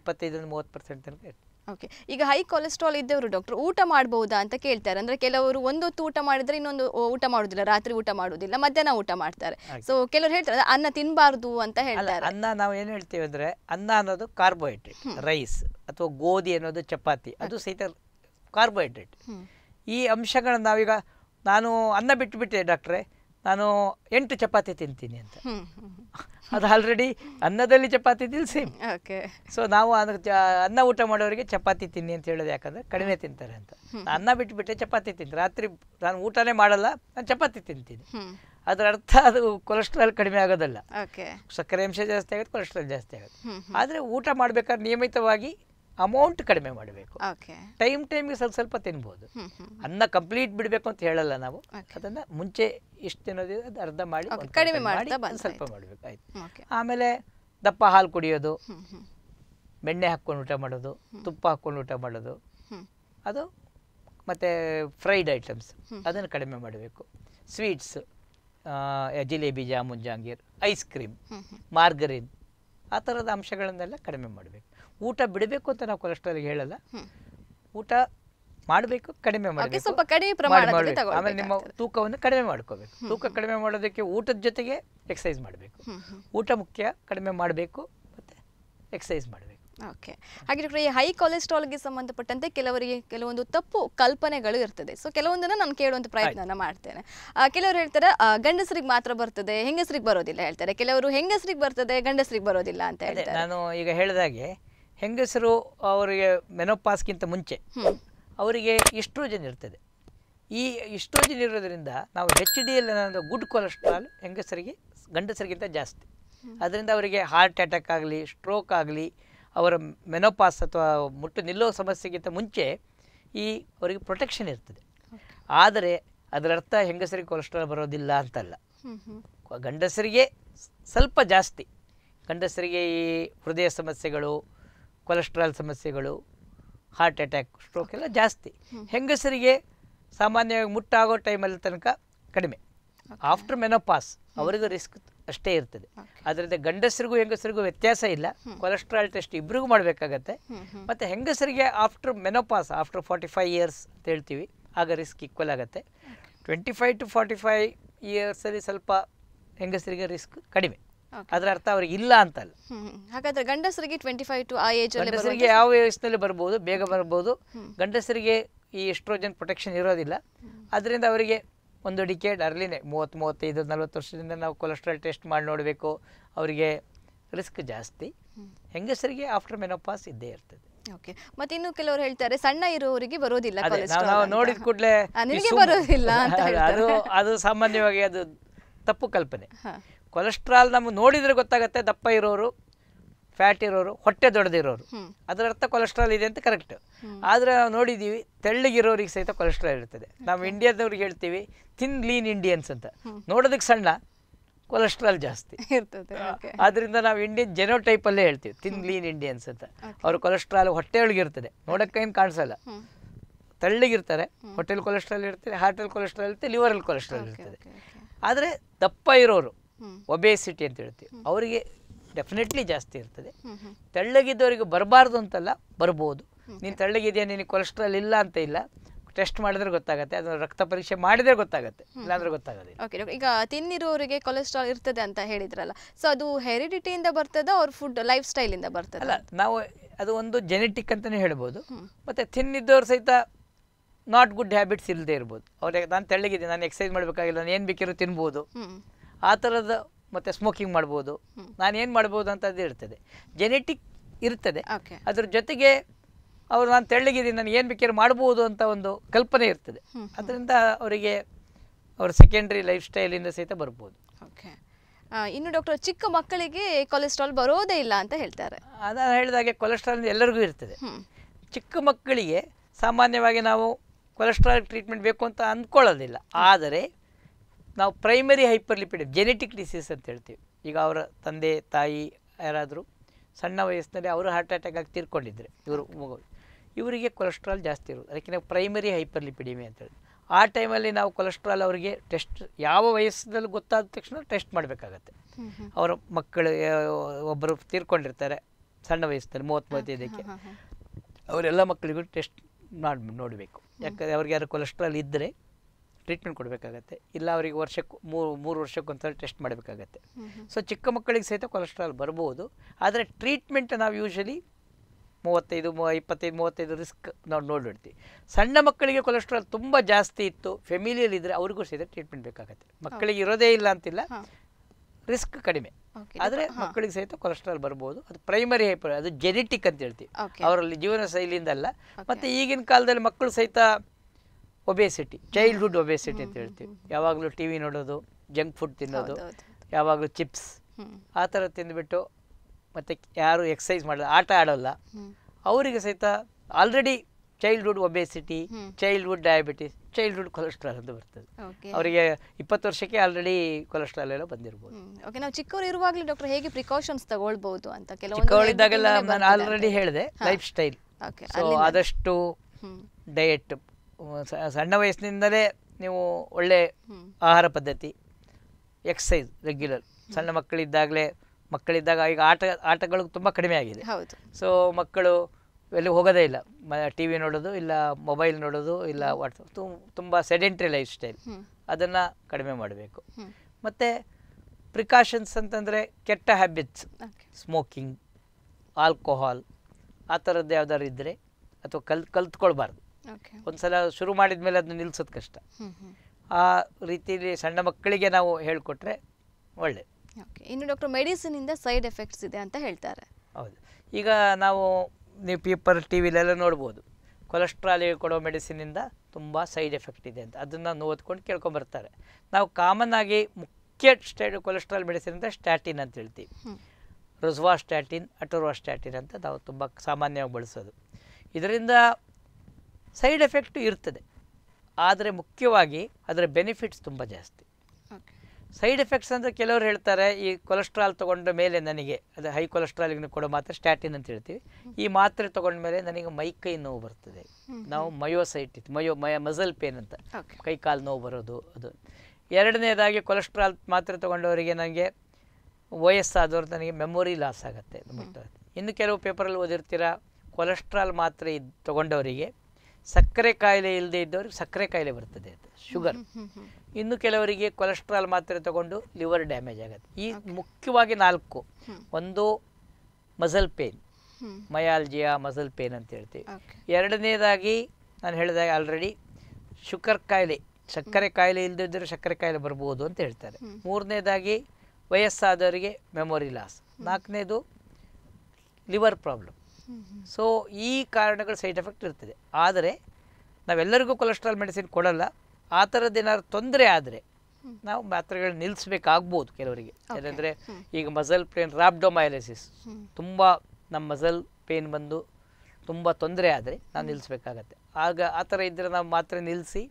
ಇಪ್ಪತ್ತೈದರಿಂದ ಮೂವತ್ತು ಪರ್ಸೆಂಟ್ ತನಕ ಓಕೆ ಈಗ ಹೈ ಕೊಲೆಸ್ಟ್ರಾಲ್ ಇದ್ದವರು ಡಾಕ್ಟರ್ ಊಟ ಮಾಡಬಹುದಾ ಅಂತ ಕೇಳ್ತಾರೆ ಅಂದರೆ ಕೆಲವರು ಹೊತ್ತು ಊಟ ಮಾಡಿದರೆ ಇನ್ನೊಂದು ಊಟ ಮಾಡುವುದಿಲ್ಲ ರಾತ್ರಿ ಊಟ ಮಾಡೋದಿಲ್ಲ ಮಧ್ಯಾಹ್ನ ಊಟ ಮಾಡ್ತಾರೆ ಸೊ ಕೆಲವರು ಹೇಳ್ತಾರೆ ಅನ್ನ ತಿನ್ನಬಾರ್ದು ಅಂತ ಹೇಳ್ತಾರೆ ಅನ್ನ ನಾವು ಏನು ಹೇಳ್ತೀವಿ ಅಂದರೆ ಅನ್ನ ಅನ್ನೋದು ಕಾರ್ಬೋಹೈಡ್ರೇಟ್ ರೈಸ್ ಅಥವಾ ಗೋಧಿ ಅನ್ನೋದು ಚಪಾತಿ ಅದು ಸಹಿತ ಕಾರ್ಬೋಹೈಡ್ರೇಟ್ ಈ ಅಂಶಗಳನ್ನ ನಾವೀಗ ನಾನು ಅನ್ನ ಬಿಟ್ಟೆ ಡಾಕ್ಟ್ರೆ ನಾನು ಎಂಟು ಚಪಾತಿ ತಿಂತೀನಿ ಅಂತ ಅದು ಆಲ್ರೆಡಿ ಅನ್ನದಲ್ಲಿ ಚಪಾತಿ ಸೇಮ್ ಓಕೆ ಸೊ ನಾವು ಅನ್ನ ಊಟ ಮಾಡೋರಿಗೆ ಚಪಾತಿ ತಿನ್ನಿ ಅಂತ ಹೇಳೋದು ಯಾಕಂದರೆ ಕಡಿಮೆ ತಿಂತಾರೆ ಅಂತ ಅನ್ನ ಬಿಟ್ಟುಬಿಟ್ಟೆ ಚಪಾತಿ ತಿಂತೀನಿ ರಾತ್ರಿ ನಾನು ಊಟನೇ ಮಾಡಲ್ಲ ನಾನು ಚಪಾತಿ ತಿಂತೀನಿ ಅದರ ಅರ್ಥ ಅದು ಕೊಲೆಸ್ಟ್ರಾಲ್ ಕಡಿಮೆ ಆಗೋದಲ್ಲ ಸಕ್ಕರೆ ಅಂಶ ಜಾಸ್ತಿ ಆಗುತ್ತೆ ಕೊಲೆಸ್ಟ್ರಾಲ್ ಜಾಸ್ತಿ ಆಗುತ್ತೆ ಆದರೆ ಊಟ ಮಾಡಬೇಕಾದ್ರೆ ನಿಯಮಿತವಾಗಿ ಅಮೌಂಟ್ ಕಡಿಮೆ ಮಾಡಬೇಕು ಟೈಮ್ ಟೈಮ್ಗೆ ಸ್ವಲ್ಪ ಸ್ವಲ್ಪ ತಿನ್ಬೋದು ಅನ್ನ ಕಂಪ್ಲೀಟ್ ಬಿಡಬೇಕು ಅಂತ ಹೇಳಲ್ಲ ನಾವು ಅದನ್ನು ಮುಂಚೆ ಎಷ್ಟು ತಿನ್ನೋದಿದೆ ಅದು ಅರ್ಧ ಮಾಡಿ ಕಡಿಮೆ ಮಾಡಿ ಸ್ವಲ್ಪ ಮಾಡಬೇಕು ಆಯ್ತು ಆಮೇಲೆ ದಪ್ಪ ಹಾಲು ಕುಡಿಯೋದು ಬೆಣ್ಣೆ ಹಾಕ್ಕೊಂಡು ಊಟ ಮಾಡೋದು ತುಪ್ಪ ಹಾಕ್ಕೊಂಡು ಊಟ ಮಾಡೋದು ಅದು ಮತ್ತೆ ಫ್ರೈಡ್ ಐಟಮ್ಸ್ ಅದನ್ನು ಕಡಿಮೆ ಮಾಡಬೇಕು sweets jalebi jamun jangiri ice cream margarine ಆ ಥರದ ಅಂಶಗಳನ್ನೆಲ್ಲ ಕಡಿಮೆ ಮಾಡಬೇಕು ಊಟ ಬಿಡಬೇಕು ಅಂತ ನಾವು ಕೊಲೆಸ್ಟ್ರಾಲ್ ಹೇಳಲ್ಲ ಊಟ ಮಾಡಬೇಕು ಕಡಿಮೆ ಮಾಡಬೇಕು ಸ್ವಲ್ಪ ಕಡಿಮೆ ಪ್ರಮಾಣದಲ್ಲಿ ಆಮೇಲೆ ನಿಮ್ಮ ತೂಕವನ್ನು ಕಡಿಮೆ ಮಾಡ್ಕೋಬೇಕು ತೂಕ ಕಡಿಮೆ ಮಾಡೋದಕ್ಕೆ ಊಟದ ಜೊತೆಗೆ ಎಕ್ಸಸೈಸ್ ಮಾಡಬೇಕು ಊಟ ಮುಖ್ಯ ಕಡಿಮೆ ಮಾಡಬೇಕು ಮತ್ತೆ ಎಕ್ಸಸೈಸ್ ಮಾಡಬೇಕು ಓಕೆ ಹಾಗೆ ಡಾಕ್ಟರ್ ಈ ಹೈ ಕೊಲೆಸ್ಟ್ರಾಲ್ಗೆ ಸಂಬಂಧಪಟ್ಟಂತೆ ಕೆಲವರಿಗೆ ಕೆಲವೊಂದು ತಪ್ಪು ಕಲ್ಪನೆಗಳು ಇರ್ತದೆ ಸೊ ಕೆಲವೊಂದನ್ನು ನಾನು ಕೇಳುವಂಥ ಪ್ರಯತ್ನನ ಮಾಡ್ತೇನೆ ಕೆಲವರು ಹೇಳ್ತಾರೆ ಗಂಡಸರಿಗೆ ಮಾತ್ರ ಬರ್ತದೆ ಹೆಂಗಸರಿಗೆ ಬರೋದಿಲ್ಲ ಹೇಳ್ತಾರೆ ಕೆಲವರು ಹೆಂಗಸರಿಗೆ ಬರ್ತದೆ ಗಂಡಸರಿಗೆ ಬರೋದಿಲ್ಲ ಅಂತ ಹೇಳ್ತಾರೆ ನಾನು ಈಗ ಹೇಳಿದಾಗೆ ಹೆಂಗಸರು ಅವರಿಗೆ ಮೆನೋಪಾಸ್ಗಿಂತ ಮುಂಚೆ ಅವರಿಗೆ ಇಸ್ಟ್ರೋಜನ್ ಇರ್ತದೆ ಈ ಇಸ್ಟ್ರೋಜನ್ ಇರೋದರಿಂದ ನಾವು H D L good cholesterol ಹೆಂಗಸರಿಗೆ ಗಂಡಸರಿಗಿಂತ ಜಾಸ್ತಿ ಅದರಿಂದ ಅವರಿಗೆ ಹಾರ್ಟ್ ಅಟ್ಯಾಕ್ ಆಗಲಿ ಸ್ಟ್ರೋಕ್ ಆಗಲಿ ಅವರ ಮೆನೋಪಾಸ್ ಅಥವಾ ಮುಟ್ಟು ನಿಲ್ಲೋ ಸಮಸ್ಯೆಗಿಂತ ಮುಂಚೆ ಈ ಅವರಿಗೆ ಪ್ರೊಟೆಕ್ಷನ್ ಇರ್ತದೆ ಆದರೆ ಅದರರ್ಥ ಹೆಂಗಸರಿಗೆ ಕೊಲೆಸ್ಟ್ರಾಲ್ ಬರೋದಿಲ್ಲ ಅಂತಲ್ಲ ಗಂಡಸರಿಗೆ ಸ್ವಲ್ಪ ಜಾಸ್ತಿ ಗಂಡಸರಿಗೆ ಈ ಹೃದಯ ಸಮಸ್ಯೆಗಳು ಕೊಲೆಸ್ಟ್ರಾಲ್ ಸಮಸ್ಯೆಗಳು ಹಾರ್ಟ್ ಅಟ್ಯಾಕ್ ಸ್ಟ್ರೋಕ್ ಎಲ್ಲ ಜಾಸ್ತಿ ಹೆಂಗಸರಿಗೆ ಸಾಮಾನ್ಯವಾಗಿ ಮುಟ್ಟಾಗೋ ಟೈಮಲ್ಲಿ ತನಕ ಕಡಿಮೆ ಆಫ್ಟರ್ ಮೆನೋಪಾಸ್ ಅವರಿಗೂ ರಿಸ್ಕ್ ಅಷ್ಟೇ ಇರ್ತದೆ ಅದರಿಂದ ಗಂಡಸರಿಗೂ ಹೆಂಗಸರಿಗೂ ವ್ಯತ್ಯಾಸ ಇಲ್ಲ ಕೊಲೆಸ್ಟ್ರಾಲ್ ಟೆಸ್ಟ್ ಇಬ್ಬರಿಗೂ ಮಾಡಬೇಕಾಗತ್ತೆ ಮತ್ತು ಹೆಂಗಸರಿಗೆ after menopause after forty five years ಅಂತ ಹೇಳ್ತೀವಿ ಆಗ ರಿಸ್ಕ್ ಈಕ್ವಲ್ ಆಗುತ್ತೆ twenty five to forty five ಇಯರ್ಸಲ್ಲಿ ಸ್ವಲ್ಪ ಹೆಂಗಸರಿಗೆ ರಿಸ್ಕ್ ಕಡಿಮೆ ಅದರ ಅರ್ಥ ಅವ್ರಿಗೆ ಇಲ್ಲ ಅಂತ ಅಲ್ಲ ಹಾಗಾದ್ರೆ ಗಂಡಸರಿಗೆ ಟ್ವೆಂಟಿ ಫೈವ್ ಟು ಆ ಏಜ್ ಗಂಡಸರಿಗೆ ಯಾವ ವಯಸ್ಸಿನಲ್ಲಿ ಬರ್ಬೋದು ಬೇಗ ಬರ್ಬೋದು ಗಂಡಸರಿಗೆ ಈ ಎಸ್ಟ್ರೋಜನ್ ಪ್ರೊಟೆಕ್ಷನ್ ಇರೋದಿಲ್ಲ ಅದರಿಂದ ಅವರಿಗೆ ಒಂದು ಡಿಕೇಡ್ ಅರ್ಲಿನೇ ಮೂವತ್ತು ಮೂವತ್ತೈದು ನಲ್ವತ್ತು ವರ್ಷದಿಂದ ನಾವು ಕೊಲೆಸ್ಟ್ರಾಲ್ ಟೆಸ್ಟ್ ಮಾಡಿ ನೋಡಬೇಕು ಅವರಿಗೆ ರಿಸ್ಕ್ ಜಾಸ್ತಿ ಹೆಂಗಸರಿಗೆ ಆಫ್ಟರ್ ಮೆನೋಪಾಸ್ ಇದ್ದೇ ಇರ್ತದೆ ಓಕೆ ಮತ್ತೆ ಇನ್ನು ಕೆಲವರು ಹೇಳ್ತಾರೆ ಸಣ್ಣ ಇರುವವರಿಗೆ ಬರೋದಿಲ್ಲ ನಾವು ನೋಡಿದ ಕೂಡಲೇ ಬರೋದಿಲ್ಲ ಅದು ಅದು ಸಾಮಾನ್ಯವಾಗಿ ಅದು ತಪ್ಪು ಕಲ್ಪನೆ ಕೊಲೆಸ್ಟ್ರಾಲ್ ನಮ್ಗೆ ನೋಡಿದರೆ ಗೊತ್ತಾಗುತ್ತೆ ದಪ್ಪ ಇರೋರು ಫ್ಯಾಟ್ ಇರೋರು ಹೊಟ್ಟೆ ದೊಡ್ಡದಿರೋರು ಅದರ ಅರ್ಥ ಕೊಲೆಸ್ಟ್ರಾಲ್ ಇದೆ ಅಂತ ಕರೆಕ್ಟ್ ಆದರೆ ನಾವು ನೋಡಿದ್ದೀವಿ ತೆಳ್ಳಗಿರೋರಿಗೆ ಸಹಿತ ಕೊಲೆಸ್ಟ್ರಾಲ್ ಇರ್ತದೆ ನಾವು ಇಂಡಿಯಾದವ್ರಿಗೆ ಹೇಳ್ತೀವಿ ಥಿನ್ ಲೀನ್ ಇಂಡಿಯನ್ಸ್ ಅಂತ ನೋಡೋದಕ್ಕೆ ಸಣ್ಣ ಕೊಲೆಸ್ಟ್ರಾಲ್ ಜಾಸ್ತಿ ಇರ್ತದೆ ಆದ್ರಿಂದ ನಾವು ಇಂಡಿಯನ್ ಜೆನೋ ಟೈಪಲ್ಲೇ ಹೇಳ್ತೀವಿ ಥಿನ್ ಲೀನ್ ಇಂಡಿಯನ್ಸ್ ಅಂತ ಅವ್ರ ಕೊಲೆಸ್ಟ್ರಾಲ್ ಹೊಟ್ಟೆ ಹೊಟ್ಟೆಯೊಳಗಿರ್ತದೆ ನೋಡೋಕ್ಕೇನು ಕಾಣಿಸಲ್ಲ ತೆಳ್ಳಗಿರ್ತಾರೆ ಹೊಟ್ಟೆಲ್ ಕೊಲೆಸ್ಟ್ರಾಲ್ ಇರ್ತದೆ ಹಾರ್ಟಲ್ಲಿ ಕೊಲೆಸ್ಟ್ರಾಲ್ ಇರುತ್ತೆ ಲಿವರಲ್ಲಿ ಕೊಲೆಸ್ಟ್ರಾಲ್ ಇರ್ತದೆ ಆದರೆ ದಪ್ಪ ಇರೋರು ಒಬೇಸಿಟಿ ಅಂತ ಹೇಳ್ತೀವಿ ಅವರಿಗೆ ಡೆಫಿನೆಟ್ಲಿ ಜಾಸ್ತಿ ಇರ್ತದೆ ತೆಳ್ಳಗಿದ್ದವರಿಗೆ ಬರಬಾರ್ದು ಅಂತಲ್ಲ ಬರ್ಬೋದು ನೀನು ತೆಳ್ಳಗಿದೆಯಾ ನಿನಗೆ ಕೊಲೆಸ್ಟ್ರಾಲ್ ಇಲ್ಲ ಅಂತ ಇಲ್ಲ ಟೆಸ್ಟ್ ಮಾಡಿದ್ರೆ ಗೊತ್ತಾಗುತ್ತೆ ಅದು ರಕ್ತ ಪರೀಕ್ಷೆ ಮಾಡಿದ್ರೆ ಗೊತ್ತಾಗುತ್ತೆ ಇಲ್ಲಾಂದ್ರೆ ಗೊತ್ತಾಗೋದಿಲ್ಲ ಓಕೆ ಈಗ ತಿನ್ನಿರೋರಿಗೆ ಕೊಲೆಸ್ಟ್ರಾಲ್ ಇರ್ತದೆ ಅಂತ ಹೇಳಿದ್ರಲ್ಲ ಸೊ ಅದು ಹೆರಿಡಿಟಿಯಿಂದ ಬರ್ತದೆ ಅವ್ರ ಫುಡ್ ಲೈಫ್ ಸ್ಟೈಲಿಂದ ಬರ್ತದೆ ಅಲ್ಲ ನಾವು ಅದು ಒಂದು ಜೆನೆಟಿಕ್ ಅಂತಾನೆ ಹೇಳ್ಬೋದು ಮತ್ತೆ ತಿನ್ನಿದ್ದವ್ರು ಸಹಿತ ನಾಟ್ ಗುಡ್ ಹ್ಯಾಬಿಟ್ಸ್ ಇಲ್ಲದೆ ಇರ್ಬೋದು ಅವ್ರಿಗೆ ನಾನು ತೆಳ್ಳಗಿದ್ದೀನಿ ನಾನು ಎಕ್ಸಸೈಸ್ ಮಾಡಬೇಕಾಗಿಲ್ಲ ನಾನು ಏನು ಬೇಕಿರೋ ತಿನ್ಬೋದು ಆ ಥರದ ಮತ್ತು ಸ್ಮೋಕಿಂಗ್ ಮಾಡ್ಬೋದು ಏನು ಮಾಡ್ಬೋದು ಅದು ಇರ್ತದೆ ಜೆನೆಟಿಕ್ ಇರ್ತದೆ ಅದ್ರ ಜೊತೆಗೆ ಅವರು ನಾನು ತೆಳ್ಳಗಿದ್ದೀನಿ ನಾನು ಏನು ಬೇಕಾದ್ರೂ ಮಾಡ್ಬೋದು ಅಂತ ಒಂದು ಕಲ್ಪನೆ ಇರ್ತದೆ ಅದರಿಂದ ಅವರಿಗೆ ಅವ್ರ ಸೆಕೆಂಡ್ರಿ ಲೈಫ್ ಸ್ಟೈಲಿಂದ ಸಹಿತ ಬರ್ಬೋದು ಓಕೆ ಇನ್ನು ಡಾಕ್ಟರ್ ಚಿಕ್ಕ ಮಕ್ಕಳಿಗೆ ಕೊಲೆಸ್ಟ್ರಾಲ್ ಬರೋದೇ ಇಲ್ಲ ಅಂತ ಹೇಳ್ತಾರೆ ಅದನ್ನು ಹೇಳಿದಾಗೆ ಕೊಲೆಸ್ಟ್ರಾಲ್ ಎಲ್ಲರಿಗೂ ಇರ್ತದೆ ಚಿಕ್ಕ ಮಕ್ಕಳಿಗೆ ಸಾಮಾನ್ಯವಾಗಿ ನಾವು ಕೊಲೆಸ್ಟ್ರಾಲ್ ಟ್ರೀಟ್ಮೆಂಟ್ ಬೇಕು ಅಂತ ಅಂದ್ಕೊಳ್ಳೋದಿಲ್ಲ ಆದರೆ ನಾವು ಪ್ರೈಮರಿ ಹೈಪರ್ ಜೆನೆಟಿಕ್ ಡಿಸೀಸ್ ಅಂತ ಹೇಳ್ತೀವಿ ಈಗ ಅವರ ತಂದೆ ತಾಯಿ ಯಾರಾದರೂ ಸಣ್ಣ ವಯಸ್ಸಿನಲ್ಲಿ ಅವರು ಹಾರ್ಟ್ ಅಟ್ಯಾಕ್ ಆಗಿ ತೀರ್ಕೊಂಡಿದ್ರೆ ಇವರು ಮಗು ಇವರಿಗೆ ಕೊಲೆಸ್ಟ್ರಾಲ್ ಜಾಸ್ತಿ ಇರೋದು ಅದಕ್ಕೆ ನಾವು ಪ್ರೈಮರಿ ಹೈಪರ್ ಲಿಪಿಡಿಮಿ ಅಂತ ಹೇಳಿ ಆ ಟೈಮಲ್ಲಿ ನಾವು ಕೊಲೆಸ್ಟ್ರಾಲ್ ಅವರಿಗೆ ಟೆಸ್ಟ್ ಯಾವ ವಯಸ್ಸಿನಲ್ಲಿ ಗೊತ್ತಾದ ತಕ್ಷಣ ಟೆಸ್ಟ್ ಮಾಡಬೇಕಾಗತ್ತೆ ಅವರ ಮಕ್ಕಳು ಒಬ್ಬರು ತೀರ್ಕೊಂಡಿರ್ತಾರೆ ಸಣ್ಣ ವಯಸ್ಸಿನಲ್ಲಿ ಮೂವತ್ತು ಮೂವತ್ತೈದಕ್ಕೆ ಅವರೆಲ್ಲ ಮಕ್ಕಳಿಗೂ ಟೆಸ್ಟ್ ಮಾಡಿ ನೋಡಬೇಕು ಯಾಕಂದರೆ ಅವ್ರಿಗೆ ಯಾರು ಕೊಲೆಸ್ಟ್ರಾಲ್ ಇದ್ದರೆ ಟ್ರೀಟ್ಮೆಂಟ್ ಕೊಡಬೇಕಾಗತ್ತೆ ಇಲ್ಲ ಅವರಿಗೆ ವರ್ಷಕ್ಕೆ ಮೂರು ಮೂರು ವರ್ಷಕ್ಕೊಂದ್ಸಲ ಟೆಸ್ಟ್ ಮಾಡಬೇಕಾಗತ್ತೆ ಸೊ ಚಿಕ್ಕ ಮಕ್ಕಳಿಗೆ ಸಹಿತ ಕೊಲೆಸ್ಟ್ರಾಲ್ ಬರ್ಬೋದು ಆದರೆ ಟ್ರೀಟ್ಮೆಂಟ್ ನಾವು ಯೂಶಲಿ ಮೂವತ್ತೈದು ಮೂ ಇಪ್ಪತ್ತೈದು ಮೂವತ್ತೈದು ರಿಸ್ಕ್ ನಾವು ನೋಡಿಬಿಡ್ತೀವಿ ಸಣ್ಣ ಮಕ್ಕಳಿಗೆ ಕೊಲೆಸ್ಟ್ರಾಲ್ ತುಂಬ ಜಾಸ್ತಿ ಇತ್ತು ಇದ್ದರೆ ಅವ್ರಿಗೂ ಸಹಿತ ಟ್ರೀಟ್ಮೆಂಟ್ ಬೇಕಾಗುತ್ತೆ ಮಕ್ಕಳಿಗೆ ಇರೋದೇ ಇಲ್ಲ ಅಂತಿಲ್ಲ ರಿಸ್ಕ್ ಕಡಿಮೆ ಆದರೆ ಮಕ್ಕಳಿಗೆ ಸಹಿತ ಕೊಲೆಸ್ಟ್ರಾಲ್ ಬರ್ಬೋದು ಅದು ಪ್ರೈಮರಿ ಹೈಪರ್ ಅದು ಜೆನೆಟಿಕ್ ಅಂತ ಹೇಳ್ತೀವಿ ಅವರಲ್ಲಿ ಜೀವನ ಶೈಲಿಯಿಂದ ಅಲ್ಲ ಮತ್ತು ಈಗಿನ ಕಾಲದಲ್ಲಿ ಮಕ್ಕಳು ಸಹಿತ ಒಬೆಸಿಟಿ ಚೈಲ್ಡ್ಹುಡ್ ಒಬೆಸಿಟಿ ಅಂತ ಹೇಳ್ತೀವಿ ಯಾವಾಗಲೂ ಟಿ ವಿ ನೋಡೋದು ಜಂಕ್ ಫುಡ್ ತಿನ್ನೋದು ಯಾವಾಗಲೂ ಚಿಪ್ಸ್ ಆ ಥರ ತಿಂದುಬಿಟ್ಟು ಮತ್ತು ಯಾರು ಎಕ್ಸಸೈಸ್ ಮಾಡಲ್ಲ ಆಟ ಆಡೋಲ್ಲ ಅವರಿಗೆ ಸಹಿತ already childhood obesity childhood diabetes childhood cholesterol ಅಂತ ಬರ್ತದೆ ಅವರಿಗೆ ಇಪ್ಪತ್ತು ವರ್ಷಕ್ಕೆ ಆಲ್ರೆಡಿ ಕೊಲೆಸ್ಟ್ರಾಲ್ ಎಲ್ಲ ಬಂದಿರ್ಬೋದು ಓಕೆ ನಾವು ಚಿಕ್ಕವರು ಇರುವಾಗಲೇ ಡಾಕ್ಟರ್ ಹೇಗೆ ಪ್ರಿಕಾಷನ್ಸ್ ತಗೊಳ್ಬಹುದು ಅಂತ ಕೆಲವು ನಾನು ಆಲ್ರೆಡಿ ಹೇಳಿದೆ ಲೈಫ್ ಸ್ಟೈಲ್ ಸೊ ಆದಷ್ಟು ಡಯೆಟ್ ಸಣ್ಣ ವಯಸ್ಸಿನಿಂದಲೇ ನೀವು ಒಳ್ಳೆ ಆಹಾರ ಪದ್ಧತಿ ಎಕ್ಸಸೈಸ್ ರೆಗ್ಯುಲರ್ ಸಣ್ಣ ಮಕ್ಕಳಿದ್ದಾಗಲೇ ಮಕ್ಕಳಿದ್ದಾಗ ಈಗ ಆಟ ಆಟಗಳು ತುಂಬ ಕಡಿಮೆ ಆಗಿದೆ ಸೊ ಮಕ್ಕಳು ಎಲ್ಲಿ ಹೋಗೋದೇ ಇಲ್ಲ ಟಿ ವಿ ನೋಡೋದು ಇಲ್ಲ ಮೊಬೈಲ್ ನೋಡೋದು ಇಲ್ಲ ವಾಟ್ಸಪ್ ತುಂಬ ಸೆಡೆಂಟ್ರಿ ಲೈಫ್ ಸ್ಟೈಲ್ ಅದನ್ನು ಕಡಿಮೆ ಮಾಡಬೇಕು ಮತ್ತು ಪ್ರಿಕಾಷನ್ಸ್ ಅಂತಂದರೆ ಕೆಟ್ಟ ಹ್ಯಾಬಿಟ್ಸ್ ಸ್ಮೋಕಿಂಗ್ ಆಲ್ಕೋಹಾಲ್ ಆ ಥರದ್ದು ಯಾವ್ದಾದ್ರು ಇದ್ದರೆ ಅಥವಾ ಕಲ್ ಕಲ್ತ್ಕೊಳ್ಬಾರ್ದು ಒಂದ್ಸಲ ಶುರು ಮಾಡಿದ ಮೇಲೆ ಅದನ್ನ ನಿಲ್ಸೋದು ಕಷ್ಟ ಆ ರೀತಿಯಲ್ಲಿ ಸಣ್ಣ ಮಕ್ಕಳಿಗೆ ನಾವು ಹೇಳಿಕೊಟ್ರೆ ಒಳ್ಳೆ ಇನ್ನು ಡಾಕ್ಟರ್ ಮೆಡಿಸಿನ್ ಇಂದ ಸೈಡ್ ಎಫೆಕ್ಟ್ಸ್ ಇದೆ ಅಂತ ಹೇಳ್ತಾರೆ ಹೌದು ಈಗ ನಾವು ನೀವು ಪೇಪರ್ ಟಿ ವಿಲೆಲ್ಲ ನೋಡ್ಬೋದು ಕೊಲೆಸ್ಟ್ರಾಲ್ ಹೇಳ್ಕೊಡೋ ಮೆಡಿಸಿನಿಂದ ತುಂಬ ಸೈಡ್ ಎಫೆಕ್ಟ್ ಇದೆ ಅಂತ ಅದನ್ನು ನೋದ್ಕೊಂಡು ಕೇಳ್ಕೊಂಬರ್ತಾರೆ ನಾವು ಕಾಮನ್ ಆಗಿ ಮುಖ್ಯ ಸ್ಟೇ ಕೊಲೆಸ್ಟ್ರಾಲ್ ಮೆಡಿಸಿನ್ ಅಂದರೆ ಸ್ಟ್ಯಾಟಿನ್ ಅಂತ ಹೇಳ್ತೀವಿ ರುಜ್ವಾ ಸ್ಟ್ಯಾಟಿನ್ ಅಟೋರ್ವಾ ಸ್ಟ್ಯಾಟಿನ್ ಅಂತ ನಾವು ತುಂಬ ಸಾಮಾನ್ಯವಾಗಿ ಬಳಸೋದು ಇದರಿಂದ ಸೈಡ್ ಎಫೆಕ್ಟ್ ಇರ್ತದೆ ಆದರೆ ಮುಖ್ಯವಾಗಿ ಅದರ ಬೆನಿಫಿಟ್ಸ್ ತುಂಬ ಜಾಸ್ತಿ ಸೈಡ್ ಎಫೆಕ್ಟ್ಸ್ ಅಂದರೆ ಕೆಲವರು ಹೇಳ್ತಾರೆ ಈ ಕೊಲೆಸ್ಟ್ರಾಲ್ ತೊಗೊಂಡ ಮೇಲೆ ನನಗೆ ಅದು ಹೈ ಕೊಲೆಸ್ಟ್ರಾಲ್ಗೆ ಕೊಡೋ ಮಾತ್ರ ಸ್ಟ್ಯಾಟಿನ್ ಅಂತ ಹೇಳ್ತೀವಿ ಈ ಮಾತ್ರೆ ತೊಗೊಂಡ ಮೇಲೆ ನನಗೆ ಮೈ ಕೈ ನೋವು ಬರ್ತದೆ ನಾವು ಮಯೋಸೈಟಿಸ್ ಮಯೋ ಮಯ ಮಸಲ್ ಪೇನ್ ಅಂತ ಕೈ ಕಾಲು ನೋವು ಬರೋದು ಅದು ಎರಡನೇದಾಗಿ ಕೊಲೆಸ್ಟ್ರಾಲ್ ಮಾತ್ರೆ ತೊಗೊಂಡವರಿಗೆ ನನಗೆ ವಯಸ್ಸಾದವರು ನನಗೆ ಮೆಮೊರಿ ಲಾಸ್ ಆಗುತ್ತೆ ಇನ್ನು ಕೆಲವು ಪೇಪರಲ್ಲಿ ಓದಿರ್ತೀರ ಕೊಲೆಸ್ಟ್ರಾಲ್ ಮಾತ್ರೆ ಇದು ತೊಗೊಂಡವರಿಗೆ ಸಕ್ಕರೆ ಕಾಯಿಲೆ ಇಲ್ಲದೆ ಇದ್ದವ್ರಿಗೆ ಸಕ್ಕರೆ ಕಾಯಿಲೆ ಬರ್ತದೆ ಅದು ಶುಗರ್ ಇನ್ನು ಕೆಲವರಿಗೆ ಕೊಲೆಸ್ಟ್ರಾಲ್ ಮಾತ್ರೆ ತಗೊಂಡು ಲಿವರ್ ಡ್ಯಾಮೇಜ್ ಆಗುತ್ತೆ ಈ ಮುಖ್ಯವಾಗಿ ನಾಲ್ಕು ಒಂದು muscle pain myalgia muscle pain ಅಂತ ಹೇಳ್ತೀವಿ ಎರಡನೇದಾಗಿ ನಾನು ಹೇಳಿದಾಗ ಆಲ್ರೆಡಿ ಶುಗರ್ ಕಾಯಿಲೆ ಸಕ್ಕರೆ ಕಾಯಿಲೆ ಇಲ್ಲದಿದ್ದರೆ ಸಕ್ಕರೆ ಕಾಯಿಲೆ ಬರ್ಬೋದು ಅಂತ ಹೇಳ್ತಾರೆ ಮೂರನೇದಾಗಿ ವಯಸ್ಸಾದವರಿಗೆ ಮೆಮೊರಿ ಲಾಸ್ ನಾಲ್ಕನೇದು ಲಿವರ್ ಪ್ರಾಬ್ಲಮ್ ಸೊ ಈ ಕಾರಣಗಳು ಸೈಡ್ ಎಫೆಕ್ಟ್ ಇರ್ತದೆ ಆದರೆ ನಾವೆಲ್ಲರಿಗೂ ಕೊಲೆಸ್ಟ್ರಾಲ್ ಮೆಡಿಸಿನ್ ಕೊಡಲ್ಲ ಆ ಥರದ್ದೇನಾದ್ರು ತೊಂದರೆ ಆದರೆ ನಾವು ಮಾತ್ರೆಗಳನ್ನ ನಿಲ್ಲಿಸಬೇಕಾಗ್ಬೋದು ಕೆಲವರಿಗೆ ಯಾಕಂದರೆ ಈಗ ಮಸಲ್ ಪೇನ್ ರಾಬ್ಡೋಮೈಲೈಸಿಸ್ ತುಂಬ ನಮ್ಮ ಮಸಲ್ ಪೇನ್ ಬಂದು ತುಂಬ ತೊಂದರೆ ಆದರೆ ನಾವು ನಿಲ್ಲಿಸ್ಬೇಕಾಗತ್ತೆ ಆಗ ಆ ಥರ ಇದ್ದರೆ ನಾವು ಮಾತ್ರೆ ನಿಲ್ಲಿಸಿ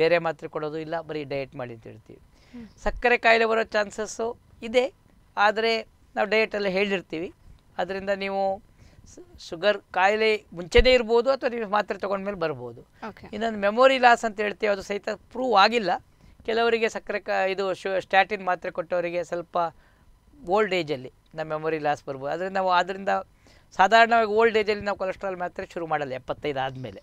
ಬೇರೆ ಮಾತ್ರೆ ಕೊಡೋದು ಇಲ್ಲ ಬರೀ ಡಯಟ್ ಮಾಡಿ ಅಂತ ಹೇಳ್ತೀವಿ ಸಕ್ಕರೆ ಕಾಯಿಲೆ ಬರೋ ಚಾನ್ಸಸ್ಸು ಇದೆ ಆದರೆ ನಾವು ಡಯಟಲ್ಲಿ ಹೇಳಿರ್ತೀವಿ ಅದರಿಂದ ನೀವು ಶುಗರ್ ಕಾಯಿಲೆ ಮುಂಚೆನೇ ಇರ್ಬೋದು ಅಥವಾ ನೀವು ಮಾತ್ರೆ ತೊಗೊಂಡ್ಮೇಲೆ ಬರ್ಬೋದು ಇನ್ನೊಂದು ಮೆಮೊರಿ ಲಾಸ್ ಅಂತ ಹೇಳ್ತೀವಿ ಅದು ಸಹಿತ ಪ್ರೂವ್ ಆಗಿಲ್ಲ ಕೆಲವರಿಗೆ ಸಕ್ಕರೆ ಇದು ಶು ಸ್ಟ್ಯಾಟಿನ್ ಮಾತ್ರೆ ಕೊಟ್ಟವರಿಗೆ ಸ್ವಲ್ಪ ಓಲ್ಡ್ ಏಜಲ್ಲಿ ನಮ್ಮ ಮೆಮೊರಿ ಲಾಸ್ ಬರ್ಬೋದು ಆದರೆ ನಾವು ಆದ್ದರಿಂದ ಸಾಧಾರಣವಾಗಿ ಓಲ್ಡ್ ಏಜಲ್ಲಿ ನಾವು ಕೊಲೆಸ್ಟ್ರಾಲ್ ಮಾತ್ರೆ ಶುರು ಮಾಡಲ್ಲ ಎಪ್ಪತ್ತೈದು ಆದಮೇಲೆ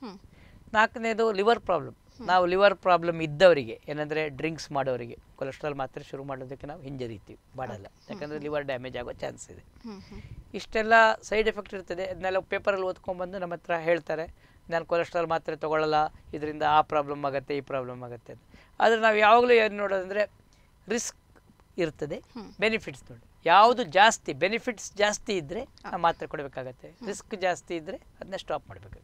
ನಾಲ್ಕನೇದು ಲಿವರ್ ಪ್ರಾಬ್ಲಮ್ ನಾವು ಲಿವರ್ ಪ್ರಾಬ್ಲಮ್ ಇದ್ದವರಿಗೆ ಏನಂದರೆ ಡ್ರಿಂಕ್ಸ್ ಮಾಡೋರಿಗೆ ಕೊಲೆಸ್ಟ್ರಾಲ್ ಮಾತ್ರ ಶುರು ಮಾಡೋದಕ್ಕೆ ನಾವು ಹಿಂಜರಿತೀವಿ ಮಾಡಲ್ಲ ಯಾಕಂದರೆ ಲಿವರ್ ಡ್ಯಾಮೇಜ್ ಆಗೋ ಚಾನ್ಸ್ ಇದೆ ಇಷ್ಟೆಲ್ಲ ಸೈಡ್ ಎಫೆಕ್ಟ್ ಇರ್ತದೆ ಅದನ್ನೆಲ್ಲ ಪೇಪರಲ್ಲಿ ಓದ್ಕೊಂಡ್ಬಂದು ನಮ್ಮ ಹತ್ರ ಹೇಳ್ತಾರೆ ನಾನು ಕೊಲೆಸ್ಟ್ರಾಲ್ ಮಾತ್ರೆ ತೊಗೊಳ್ಳಲ್ಲ ಇದರಿಂದ ಆ ಪ್ರಾಬ್ಲಮ್ ಆಗುತ್ತೆ ಈ ಪ್ರಾಬ್ಲಮ್ ಆಗುತ್ತೆ ಅಂತ ಆದರೆ ನಾವು ಯಾವಾಗಲೂ ಏನು ನೋಡೋದಂದರೆ ರಿಸ್ಕ್ ಇರ್ತದೆ ಬೆನಿಫಿಟ್ಸ್ ನೋಡಿ ಯಾವುದು ಜಾಸ್ತಿ ಬೆನಿಫಿಟ್ಸ್ ಜಾಸ್ತಿ ಇದ್ರೆ ನಾವು ಮಾತ್ರ ಕೊಡಬೇಕಾಗತ್ತೆ ರಿಸ್ಕ್ ಜಾಸ್ತಿ ಇದ್ರೆ ಅದನ್ನ ಸ್ಟಾಪ್ ಮಾಡಬೇಕು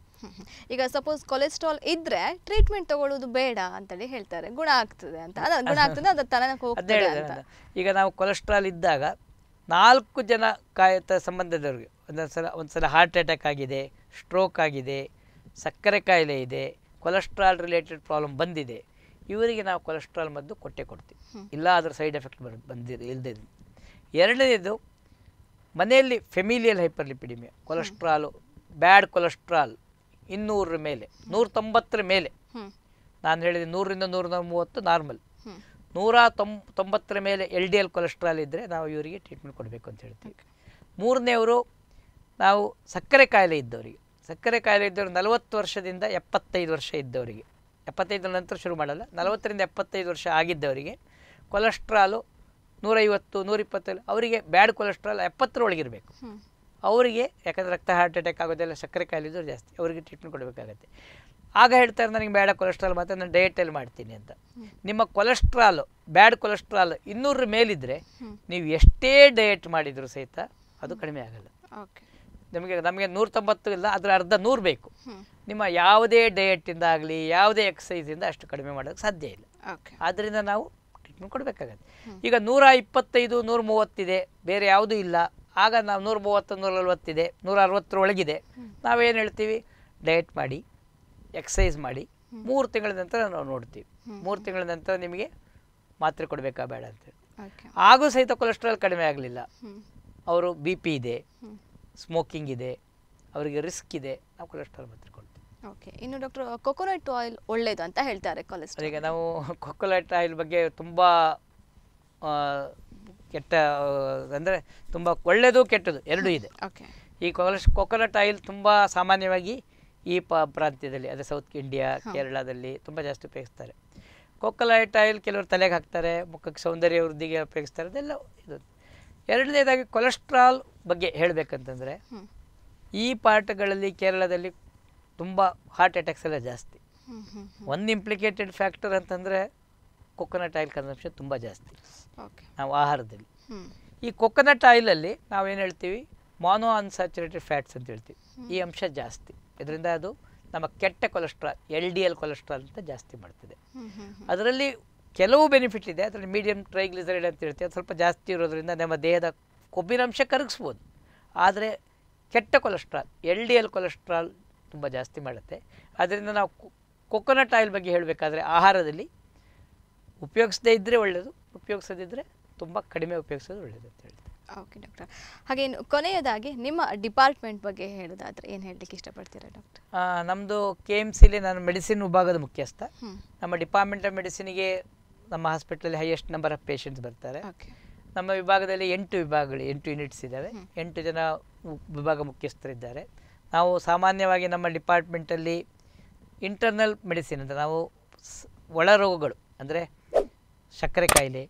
ಈಗ ಸಪೋಸ್ ಕೊಲೆಸ್ಟ್ರಾಲ್ ಇದ್ರೆ ಟ್ರೀಟ್ಮೆಂಟ್ ತಗೊಳ್ಳೋದು ಬೇಡ ಅಂತೇಳಿ ಹೇಳ್ತಾರೆ ಗುಣ ಆಗ್ತದೆ ಅಂತ ಗುಣ ಆಗ್ತದೆ ಈಗ ನಾವು ಕೊಲೆಸ್ಟ್ರಾಲ್ ಇದ್ದಾಗ ನಾಲ್ಕು ಜನ ಕಾಯತ ಸಂಬಂಧದವ್ರಿಗೆ ಒಂದೊಂದ್ಸಲ ಒಂದ್ಸಲ ಸಲ ಹಾರ್ಟ್ ಅಟ್ಯಾಕ್ ಆಗಿದೆ ಸ್ಟ್ರೋಕ್ ಆಗಿದೆ ಸಕ್ಕರೆ ಕಾಯಿಲೆ ಇದೆ ಕೊಲೆಸ್ಟ್ರಾಲ್ ರಿಲೇಟೆಡ್ ಪ್ರಾಬ್ಲಮ್ ಬಂದಿದೆ ಇವರಿಗೆ ನಾವು ಕೊಲೆಸ್ಟ್ರಾಲ್ ಮದ್ದು ಕೊಟ್ಟೆ ಕೊಡ್ತೀವಿ ಇಲ್ಲ ಅದರ ಸೈಡ್ ಎಫೆಕ್ಟ್ ಬರ್ ಬಂದಿರ ಇಲ್ಲದೆ ಎರಡನೇದು ಮನೆಯಲ್ಲಿ familial hyperlipidemia cholesterol bad cholesterol ಇನ್ನೂರ ಮೇಲೆ ನೂರ ತೊಂಬತ್ತರ ಮೇಲೆ ನಾನು ಹೇಳಿದೆ ನೂರರಿಂದ ನೂರ ಮೂವತ್ತು ನಾರ್ಮಲ್ ನೂರ ತೊಂಬ ತೊಂಬತ್ತರ ಮೇಲೆ ಎಲ್ ಡಿ ಎಲ್ ಕೊಲೆಸ್ಟ್ರಾಲ್ ಇದ್ದರೆ ನಾವು ಇವರಿಗೆ ಟ್ರೀಟ್ಮೆಂಟ್ ಕೊಡಬೇಕು ಅಂತ ಹೇಳ್ತೀವಿ ಮೂರನೆಯವರು ನಾವು ಸಕ್ಕರೆ ಕಾಯಿಲೆ ಇದ್ದವರಿಗೆ ಸಕ್ಕರೆ ಕಾಯಿಲೆ ಇದ್ದವರು ನಲವತ್ತು ವರ್ಷದಿಂದ ಎಪ್ಪತ್ತೈದು ವರ್ಷ ಇದ್ದವರಿಗೆ ಎಪ್ಪತ್ತೈದರ ನಂತರ ಶುರು ಮಾಡಲ್ಲ ನಲವತ್ತರಿಂದ ಎಪ್ಪತ್ತೈದು ವರ್ಷ ಆಗಿದ್ದವರಿಗೆ ಕೊಲೆಸ್ಟ್ರಾಲು ನೂರೈವತ್ತು ನೂರಿಪ್ಪತ್ತಲ್ಲಿ ಅವರಿಗೆ ಬ್ಯಾಡ್ ಕೊಲೆಸ್ಟ್ರಾಲ್ ಒಳಗಿರಬೇಕು ಅವರಿಗೆ ಯಾಕಂದರೆ ರಕ್ತ ಹಾರ್ಟ್ ಅಟ್ಯಾಕ್ ಆಗೋದೆಲ್ಲ ಸಕ್ಕರೆ ಕಾಯಿಲೆ ಜಾಸ್ತಿ ಅವರಿಗೆ ಟ್ರೀಟ್ಮೆಂಟ್ ಕೊಡಬೇಕಾಗತ್ತೆ ಆಗ ಹೇಳ್ತಾರೆ ನನಗೆ ಬ್ಯಾಡ ಕೊಲೆಸ್ಟ್ರಾಲ್ ಮಾತ್ರ ನಾನು ಡಯಟಲ್ಲಿ ಮಾಡ್ತೀನಿ ಅಂತ ನಿಮ್ಮ ಕೊಲೆಸ್ಟ್ರಾಲ್ ಬ್ಯಾಡ್ ಕೊಲೆಸ್ಟ್ರಾಲ್ ಇನ್ನೂರ ಮೇಲಿದ್ದರೆ ನೀವು ಎಷ್ಟೇ ಡಯಟ್ ಮಾಡಿದರೂ ಸಹಿತ ಅದು ಕಡಿಮೆ ಆಗಲ್ಲ ನಿಮಗೆ ನಮಗೆ ನೂರ ತೊಂಬತ್ತು ಇಲ್ಲ ಅದರ ಅರ್ಧ ನೂರು ಬೇಕು ನಿಮ್ಮ ಯಾವುದೇ ಡಯಟಿಂದ ಆಗಲಿ ಯಾವುದೇ ಎಕ್ಸಸೈಸಿಂದ ಅಷ್ಟು ಕಡಿಮೆ ಮಾಡೋಕ್ಕೆ ಸಾಧ್ಯ ಇಲ್ಲ ಆದ್ದರಿಂದ ನಾವು ಕೊಡಬೇಕಾಗತ್ತೆ ಈಗ ನೂರ ಇಪ್ಪತ್ತೈದು ನೂರ ಮೂವತ್ತಿದೆ ಬೇರೆ ಯಾವುದೂ ಇಲ್ಲ ಆಗ ನಾವು ನೂರ ಮೂವತ್ತು ನೂರ ನಲ್ವತ್ತಿದೆ ನೂರ ಅರವತ್ತರ ಒಳಗಿದೆ ನಾವೇನು ಹೇಳ್ತೀವಿ ಡಯಟ್ ಮಾಡಿ ಎಕ್ಸಸೈಸ್ ಮಾಡಿ ಮೂರು ತಿಂಗಳ ನಂತರ ನಾವು ನೋಡ್ತೀವಿ ಮೂರು ತಿಂಗಳ ನಂತರ ನಿಮಗೆ ಮಾತ್ರೆ ಕೊಡಬೇಕಾ ಬೇಡ ಅಂತೇಳಿ ಆಗೂ ಸಹಿತ ಕೊಲೆಸ್ಟ್ರಾಲ್ ಕಡಿಮೆ ಆಗಲಿಲ್ಲ ಅವರು ಬಿ ಪಿ ಇದೆ ಸ್ಮೋಕಿಂಗ್ ಇದೆ ಅವರಿಗೆ ರಿಸ್ಕ್ ಇದೆ ನಾವು ಕೊಲೆಸ್ಟ್ರಾಲ್ ಮಾತ್ರ ಓಕೆ ಇನ್ನು ಡಾಕ್ಟರ್ ಕೊಕೊನಟ್ ಆಯಿಲ್ ಒಳ್ಳೇದು ಅಂತ ಹೇಳ್ತಾರೆ ಕೊಲೆಸ್ಟ್ರಾಲ್ ಈಗ ನಾವು ಕೊಕೊನಟ್ ಆಯಿಲ್ ಬಗ್ಗೆ ತುಂಬ ಕೆಟ್ಟ ಅಂದರೆ ತುಂಬ ಒಳ್ಳೆಯದು ಕೆಟ್ಟದು ಎರಡೂ ಇದೆ ಓಕೆ ಈ ಕೊಲೆಸ್ ಕೊಕೊನಟ್ ಆಯಿಲ್ ತುಂಬ ಸಾಮಾನ್ಯವಾಗಿ ಈ ಪ ಪ್ರಾಂತ್ಯದಲ್ಲಿ ಅಂದರೆ ಸೌತ್ ಇಂಡಿಯಾ ಕೇರಳದಲ್ಲಿ ತುಂಬ ಜಾಸ್ತಿ ಉಪಯೋಗಿಸ್ತಾರೆ ಕೊಕೊಲೈಟ್ ಆಯಿಲ್ ಕೆಲವರು ತಲೆಗೆ ಹಾಕ್ತಾರೆ ಮುಖಕ್ಕೆ ಸೌಂದರ್ಯ ವೃದ್ಧಿಗೆ ಉಪಯೋಗಿಸ್ತಾರೆ ಅದೆಲ್ಲ ಇದು ಎರಡನೇದಾಗಿ ಕೊಲೆಸ್ಟ್ರಾಲ್ ಬಗ್ಗೆ ಹೇಳಬೇಕಂತಂದರೆ ಈ ಪಾರ್ಟ್ಗಳಲ್ಲಿ ಕೇರಳದಲ್ಲಿ ತುಂಬ ಹಾರ್ಟ್ ಅಟ್ಯಾಕ್ಸ್ ಎಲ್ಲ ಜಾಸ್ತಿ ಒಂದು ಇಂಪ್ಲಿಕೇಟೆಡ್ ಫ್ಯಾಕ್ಟರ್ ಅಂತಂದರೆ ಕೊಕೊನಟ್ ಆಯಿಲ್ ಕನ್ಸಂಪ್ಷನ್ ತುಂಬ ಜಾಸ್ತಿ ನಾವು ಆಹಾರದಲ್ಲಿ ಈ ಕೊಕೊನಟ್ ಆಯಿಲಲ್ಲಿ ನಾವೇನು ಹೇಳ್ತೀವಿ ಮಾನೋ ಅನ್ಸ್ಯಾಚುರೇಟೆಡ್ ಫ್ಯಾಟ್ಸ್ ಅಂತ ಹೇಳ್ತೀವಿ ಈ ಅಂಶ ಜಾಸ್ತಿ ಇದರಿಂದ ಅದು ನಮ್ಮ ಕೆಟ್ಟ cholesterol L D L cholesterol ಅಂತ ಜಾಸ್ತಿ ಮಾಡ್ತಿದೆ ಅದರಲ್ಲಿ ಕೆಲವು ಬೆನಿಫಿಟ್ ಇದೆ ಅದರಲ್ಲಿ ಮೀಡಿಯಂ ಟ್ರೈಗ್ಲಿಸರೈಡ್ ಅಂತ ಹೇಳ್ತೀವಿ ಅದು ಸ್ವಲ್ಪ ಜಾಸ್ತಿ ಇರೋದ್ರಿಂದ ನಮ್ಮ ದೇಹದ ಕೊಬ್ಬಿನ ಅಂಶ ಕರಗಿಸ್ಬೋದು ಆದರೆ ಕೆಟ್ಟ cholesterol L D L cholesterol ತುಂಬ ಜಾಸ್ತಿ ಮಾಡುತ್ತೆ ಆದ್ದರಿಂದ ನಾವು ಕೊಕೊನಟ್ ಆಯಿಲ್ ಬಗ್ಗೆ ಹೇಳಬೇಕಾದ್ರೆ ಆಹಾರದಲ್ಲಿ ಉಪಯೋಗಿಸದೇ ಇದ್ದರೆ ಒಳ್ಳೆಯದು ಉಪಯೋಗಿಸದಿದ್ದರೆ ತುಂಬ ಕಡಿಮೆ ಉಪಯೋಗಿಸೋದು ಒಳ್ಳೆಯದು ಅಂತ ಹೇಳ್ತೀವಿ ಓಕೆ ಡಾಕ್ಟರ್ ಹಾಗೆ ಕೊನೆಯದಾಗಿ ನಿಮ್ಮ ಡಿಪಾರ್ಟ್ಮೆಂಟ್ ಬಗ್ಗೆ ಹೇಳೋದಾದರೆ ಏನು ಹೇಳಲಿಕ್ಕೆ ಇಷ್ಟಪಡ್ತೀರಾ ಡಾಕ್ಟರ್ ನಮ್ಮದು ಕೆ ಎಮ್ ಸಿಲಿ ನಾನು ಮೆಡಿಸಿನ್ ವಿಭಾಗದ ಮುಖ್ಯಸ್ಥ ನಮ್ಮ ಡಿಪಾರ್ಟ್ಮೆಂಟ್ ಆಫ್ ಮೆಡಿಸಿನ್ಗೆ ನಮ್ಮ ಹಾಸ್ಪಿಟಲಲ್ಲಿ ಹೈಯೆಸ್ಟ್ ನಂಬರ್ ಆಫ್ ಪೇಷಂಟ್ಸ್ ಬರ್ತಾರೆ ನಮ್ಮ ವಿಭಾಗದಲ್ಲಿ ಎಂಟು ವಿಭಾಗಗಳು ಎಂಟು ಯೂನಿಟ್ಸ್ ಇದ್ದಾವೆ ಎಂಟು ಜನ ವಿಭಾಗ ಮುಖ್ಯಸ್ಥರಿದ್ದಾರೆ ನಾವು ಸಾಮಾನ್ಯವಾಗಿ ನಮ್ಮ ಡಿಪಾರ್ಟ್ಮೆಂಟಲ್ಲಿ ಇಂಟರ್ನಲ್ ಮೆಡಿಸಿನ್ ಅಂತ ನಾವು ಒಳ ರೋಗಗಳು ಅಂದರೆ ಸಕ್ಕರೆ ಕಾಯಿಲೆ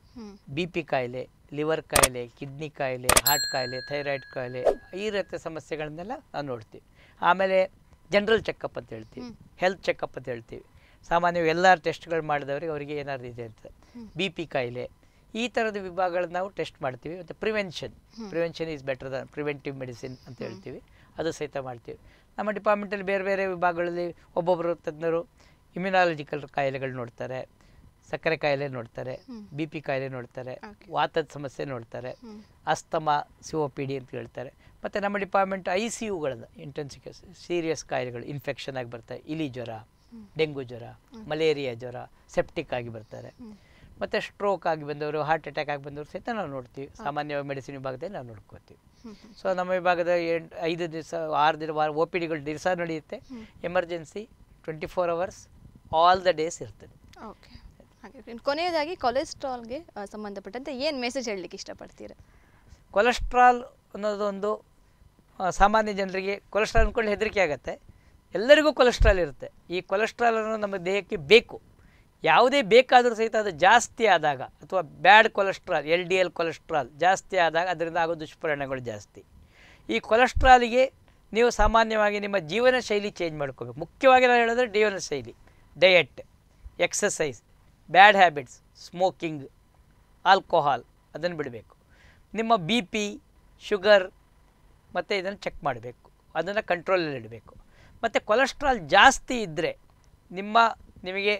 ಬಿ ಪಿ ಕಾಯಿಲೆ ಲಿವರ್ ಕಾಯಿಲೆ ಕಿಡ್ನಿ ಕಾಯಿಲೆ ಹಾರ್ಟ್ ಕಾಯಿಲೆ ಥೈರಾಯ್ಡ್ ಕಾಯಿಲೆ ಈ ರೀತಿಯ ಸಮಸ್ಯೆಗಳನ್ನೆಲ್ಲ ನಾವು ನೋಡ್ತೀವಿ ಆಮೇಲೆ ಜನರಲ್ ಚೆಕಪ್ ಅಂತ ಹೇಳ್ತೀವಿ ಹೆಲ್ತ್ ಚೆಕಪ್ ಅಂತ ಹೇಳ್ತೀವಿ ಸಾಮಾನ್ಯವಾಗಿ ಎಲ್ಲ ಟೆಸ್ಟ್ಗಳು ಮಾಡಿದವರಿಗೆ ಅವರಿಗೆ ಏನಾದ್ರು ಇದೆ ಅಂತ ಬಿ ಪಿ ಕಾಯಿಲೆ ಈ ಥರದ ವಿಭಾಗಗಳನ್ನ ನಾವು ಟೆಸ್ಟ್ ಮಾಡ್ತೀವಿ ಮತ್ತು prevention prevention is better than preventive medicine ಅಂತ ಹೇಳ್ತೀವಿ ಅದು ಸಹಿತ ಮಾಡ್ತೀವಿ ನಮ್ಮ ಡಿಪಾರ್ಟ್ಮೆಂಟಲ್ಲಿ ಬೇರೆ ಬೇರೆ ವಿಭಾಗಗಳಲ್ಲಿ ಒಬ್ಬೊಬ್ಬರು ತಜ್ಞರು ಇಮ್ಯುನಾಲಜಿಕಲ್ ಕಾಯಿಲೆಗಳು ನೋಡ್ತಾರೆ ಸಕ್ಕರೆ ಕಾಯಿಲೆ ನೋಡ್ತಾರೆ ಬಿ ಪಿ ಕಾಯಿಲೆ ನೋಡ್ತಾರೆ ವಾತದ ಸಮಸ್ಯೆ ನೋಡ್ತಾರೆ asthma C O P D ಅಂತ ಹೇಳ್ತಾರೆ ಮತ್ತು ನಮ್ಮ ಡಿಪಾರ್ಟ್ಮೆಂಟ್ ಐ ಸಿ ಯುಗಳನ್ನು ಇಂಟೆನ್ಸಿವ್ ಸೀರಿಯಸ್ ಕಾಯಿಲೆಗಳು ಇನ್ಫೆಕ್ಷನ್ ಆಗಿ ಬರ್ತಾರೆ ಇಲಿ ಜ್ವರ ಡೆಂಗು ಜ್ವರ ಮಲೇರಿಯಾ ಜ್ವರ ಸೆಪ್ಟಿಕ್ ಆಗಿ ಬರ್ತಾರೆ ಮತ್ತು ಸ್ಟ್ರೋಕ್ ಆಗಿ ಬಂದವರು ಹಾರ್ಟ್ ಅಟ್ಯಾಕ್ ಆಗಿ ಬಂದವರು ಸಹಿತ ನಾವು ನೋಡ್ತೀವಿ ಸಾಮಾನ್ಯವಾಗಿ ಮೆಡಿಸಿನ್ ವಿಭಾಗದಲ್ಲಿ ನಾವು ನೋಡ್ಕೋತೀವಿ ಸೊ ನಮ್ಮ ವಿಭಾಗದ ಎಂಟು ಐದು ದಿವಸ ಆರು ದಿನ ವಾರ ಒ ಪಿ ಡಿಗಳು ದಿವಸ ನಡೆಯುತ್ತೆ emergency twenty four hours all the days ಇರ್ತದೆ ಕೊನೆಯದಾಗಿ ಕೊಲೆಸ್ಟ್ರಾಲ್ಗೆ ಸಂಬಂಧಪಟ್ಟಂತೆ ಏನು ಮೆಸೇಜ್ ಹೇಳಲಿಕ್ಕೆ ಇಷ್ಟಪಡ್ತೀರಾ ಕೊಲೆಸ್ಟ್ರಾಲ್ ಅನ್ನೋದೊಂದು ಸಾಮಾನ್ಯ ಜನರಿಗೆ ಕೊಲೆಸ್ಟ್ರಾಲ್ ಅಂದ್ಕೊಂಡು ಹೆದರಿಕೆ ಆಗುತ್ತೆ ಎಲ್ಲರಿಗೂ ಕೊಲೆಸ್ಟ್ರಾಲ್ ಇರುತ್ತೆ ಈ ಕೊಲೆಸ್ಟ್ರಾಲ್ ಅನ್ನು ನಮ್ಮ ದೇಹಕ್ಕೆ ಬೇಕು ಯಾವುದೇ ಬೇಕಾದರೂ ಸಹಿತ ಅದು ಜಾಸ್ತಿ ಆದಾಗ ಅಥವಾ bad cholesterol L D L cholesterol ಜಾಸ್ತಿ ಆದಾಗ ಅದರಿಂದ ಆಗೋ ದುಷ್ಪರಿಣಾಮಗಳು ಜಾಸ್ತಿ ಈ ಕೊಲೆಸ್ಟ್ರಾಲಿಗೆ ನೀವು ಸಾಮಾನ್ಯವಾಗಿ ನಿಮ್ಮ ಜೀವನ ಶೈಲಿ ಚೇಂಜ್ ಮಾಡ್ಕೋಬೇಕು ಮುಖ್ಯವಾಗಿ ನಾನು ಹೇಳಿದ್ರೆ ಜೀವನ ಶೈಲಿ diet exercise bad habits smoking alcohol ಅದನ್ನು ಬಿಡಬೇಕು ನಿಮ್ಮ ಬಿ ಪಿ ಶುಗರ್ ಮತ್ತು ಇದನ್ನು ಚೆಕ್ ಮಾಡಬೇಕು ಅದನ್ನು ಇಡಬೇಕು ಮತ್ತು ಕೊಲೆಸ್ಟ್ರಾಲ್ ಜಾಸ್ತಿ ಇದ್ದರೆ ನಿಮ್ಮ ನಿಮಗೆ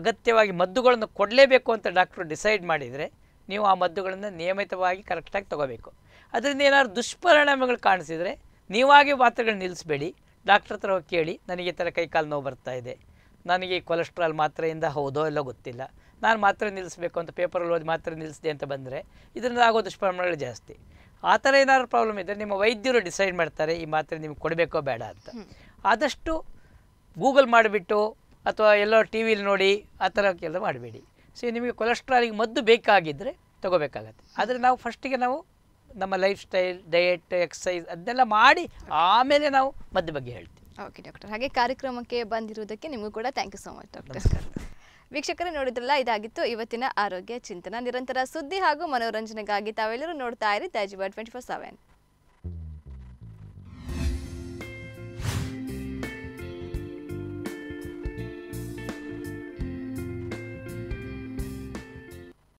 ಅಗತ್ಯವಾಗಿ ಮದ್ದುಗಳನ್ನು ಕೊಡಲೇಬೇಕು ಅಂತ ಡಾಕ್ಟ್ರು ಡಿಸೈಡ್ ಮಾಡಿದರೆ ನೀವು ಆ ಮದ್ದುಗಳನ್ನು ನಿಯಮಿತವಾಗಿ ಕರೆಕ್ಟಾಗಿ ತೊಗೋಬೇಕು ಅದರಿಂದ ಏನಾದ್ರು ದುಷ್ಪರಿಣಾಮಗಳು ಕಾಣಿಸಿದರೆ ನೀವಾಗಿ ಮಾತ್ರೆಗಳನ್ನ ನಿಲ್ಲಿಸಬೇಡಿ ಡಾಕ್ಟ್ರ ಹತ್ರ ಹೋಗಿ ಕೇಳಿ ನನಗೆ ಈ ಥರ ಕೈಕಾಲು ನೋವು ಬರ್ತಾ ಇದೆ ನನಗೆ ಕೊಲೆಸ್ಟ್ರಾಲ್ ಮಾತ್ರೆಯಿಂದ ಹೌದೋ ಎಲ್ಲೋ ಗೊತ್ತಿಲ್ಲ ನಾನು ಮಾತ್ರೆ ನಿಲ್ಲಿಸಬೇಕು ಅಂತ ಪೇಪರಲ್ಲಿ ಓದಿ ಮಾತ್ರೆ ನಿಲ್ಲಿಸಿದೆ ಅಂತ ಬಂದರೆ ಇದರಿಂದ ಆಗೋ ದುಷ್ಪರಿಣಾಮಗಳು ಜಾಸ್ತಿ ಆ ಥರ ಏನಾದ್ರು ಪ್ರಾಬ್ಲಮ್ ಇದ್ದರೆ ನಿಮ್ಮ ವೈದ್ಯರು ಡಿಸೈಡ್ ಮಾಡ್ತಾರೆ ಈ ಮಾತ್ರೆ ನಿಮಗೆ ಕೊಡಬೇಕೋ ಬೇಡ ಅಂತ ಆದಷ್ಟು ಗೂಗಲ್ ಮಾಡಿಬಿಟ್ಟು ಅಥವಾ ಎಲ್ಲೋ ಟಿ ವಿಲಿ ನೋಡಿ ಆ ಥರ ಕೆಲಸ ಮಾಡಬೇಡಿ ಸೊ ನಿಮಗೆ ಕೊಲೆಸ್ಟ್ರಾಲಿಗೆ ಮದ್ದು ಬೇಕಾಗಿದ್ದರೆ ತೊಗೋಬೇಕಾಗತ್ತೆ ಆದರೆ ನಾವು ಫಸ್ಟಿಗೆ ನಾವು ನಮ್ಮ ಲೈಫ್ ಸ್ಟೈಲ್ ಡಯೆಟ್ ಎಕ್ಸಸೈಸ್ ಅದನ್ನೆಲ್ಲ ಮಾಡಿ ಆಮೇಲೆ ನಾವು ಮದ್ದು ಬಗ್ಗೆ ಹೇಳ್ತೀವಿ ಓಕೆ ಡಾಕ್ಟರ್ ಹಾಗೆ ಕಾರ್ಯಕ್ರಮಕ್ಕೆ ಬಂದಿರುವುದಕ್ಕೆ ನಿಮಗೂ ಕೂಡ thank you so much doctor ವೀಕ್ಷಕರೇ ನೋಡಿದ್ರಲ್ಲ ಇದಾಗಿತ್ತು ಇವತ್ತಿನ ಆರೋಗ್ಯ ಚಿಂತನ ನಿರಂತರ ಸುದ್ದಿ ಹಾಗೂ ಮನೋರಂಜನೆಗಾಗಿ ತಾವೆಲ್ಲರೂ ನೋಡ್ತಾ ಇರಿ ತಾಜಿಬಾ ಟ್ವೆಂಟಿ ಫೋರ್ ಸೆವೆನ್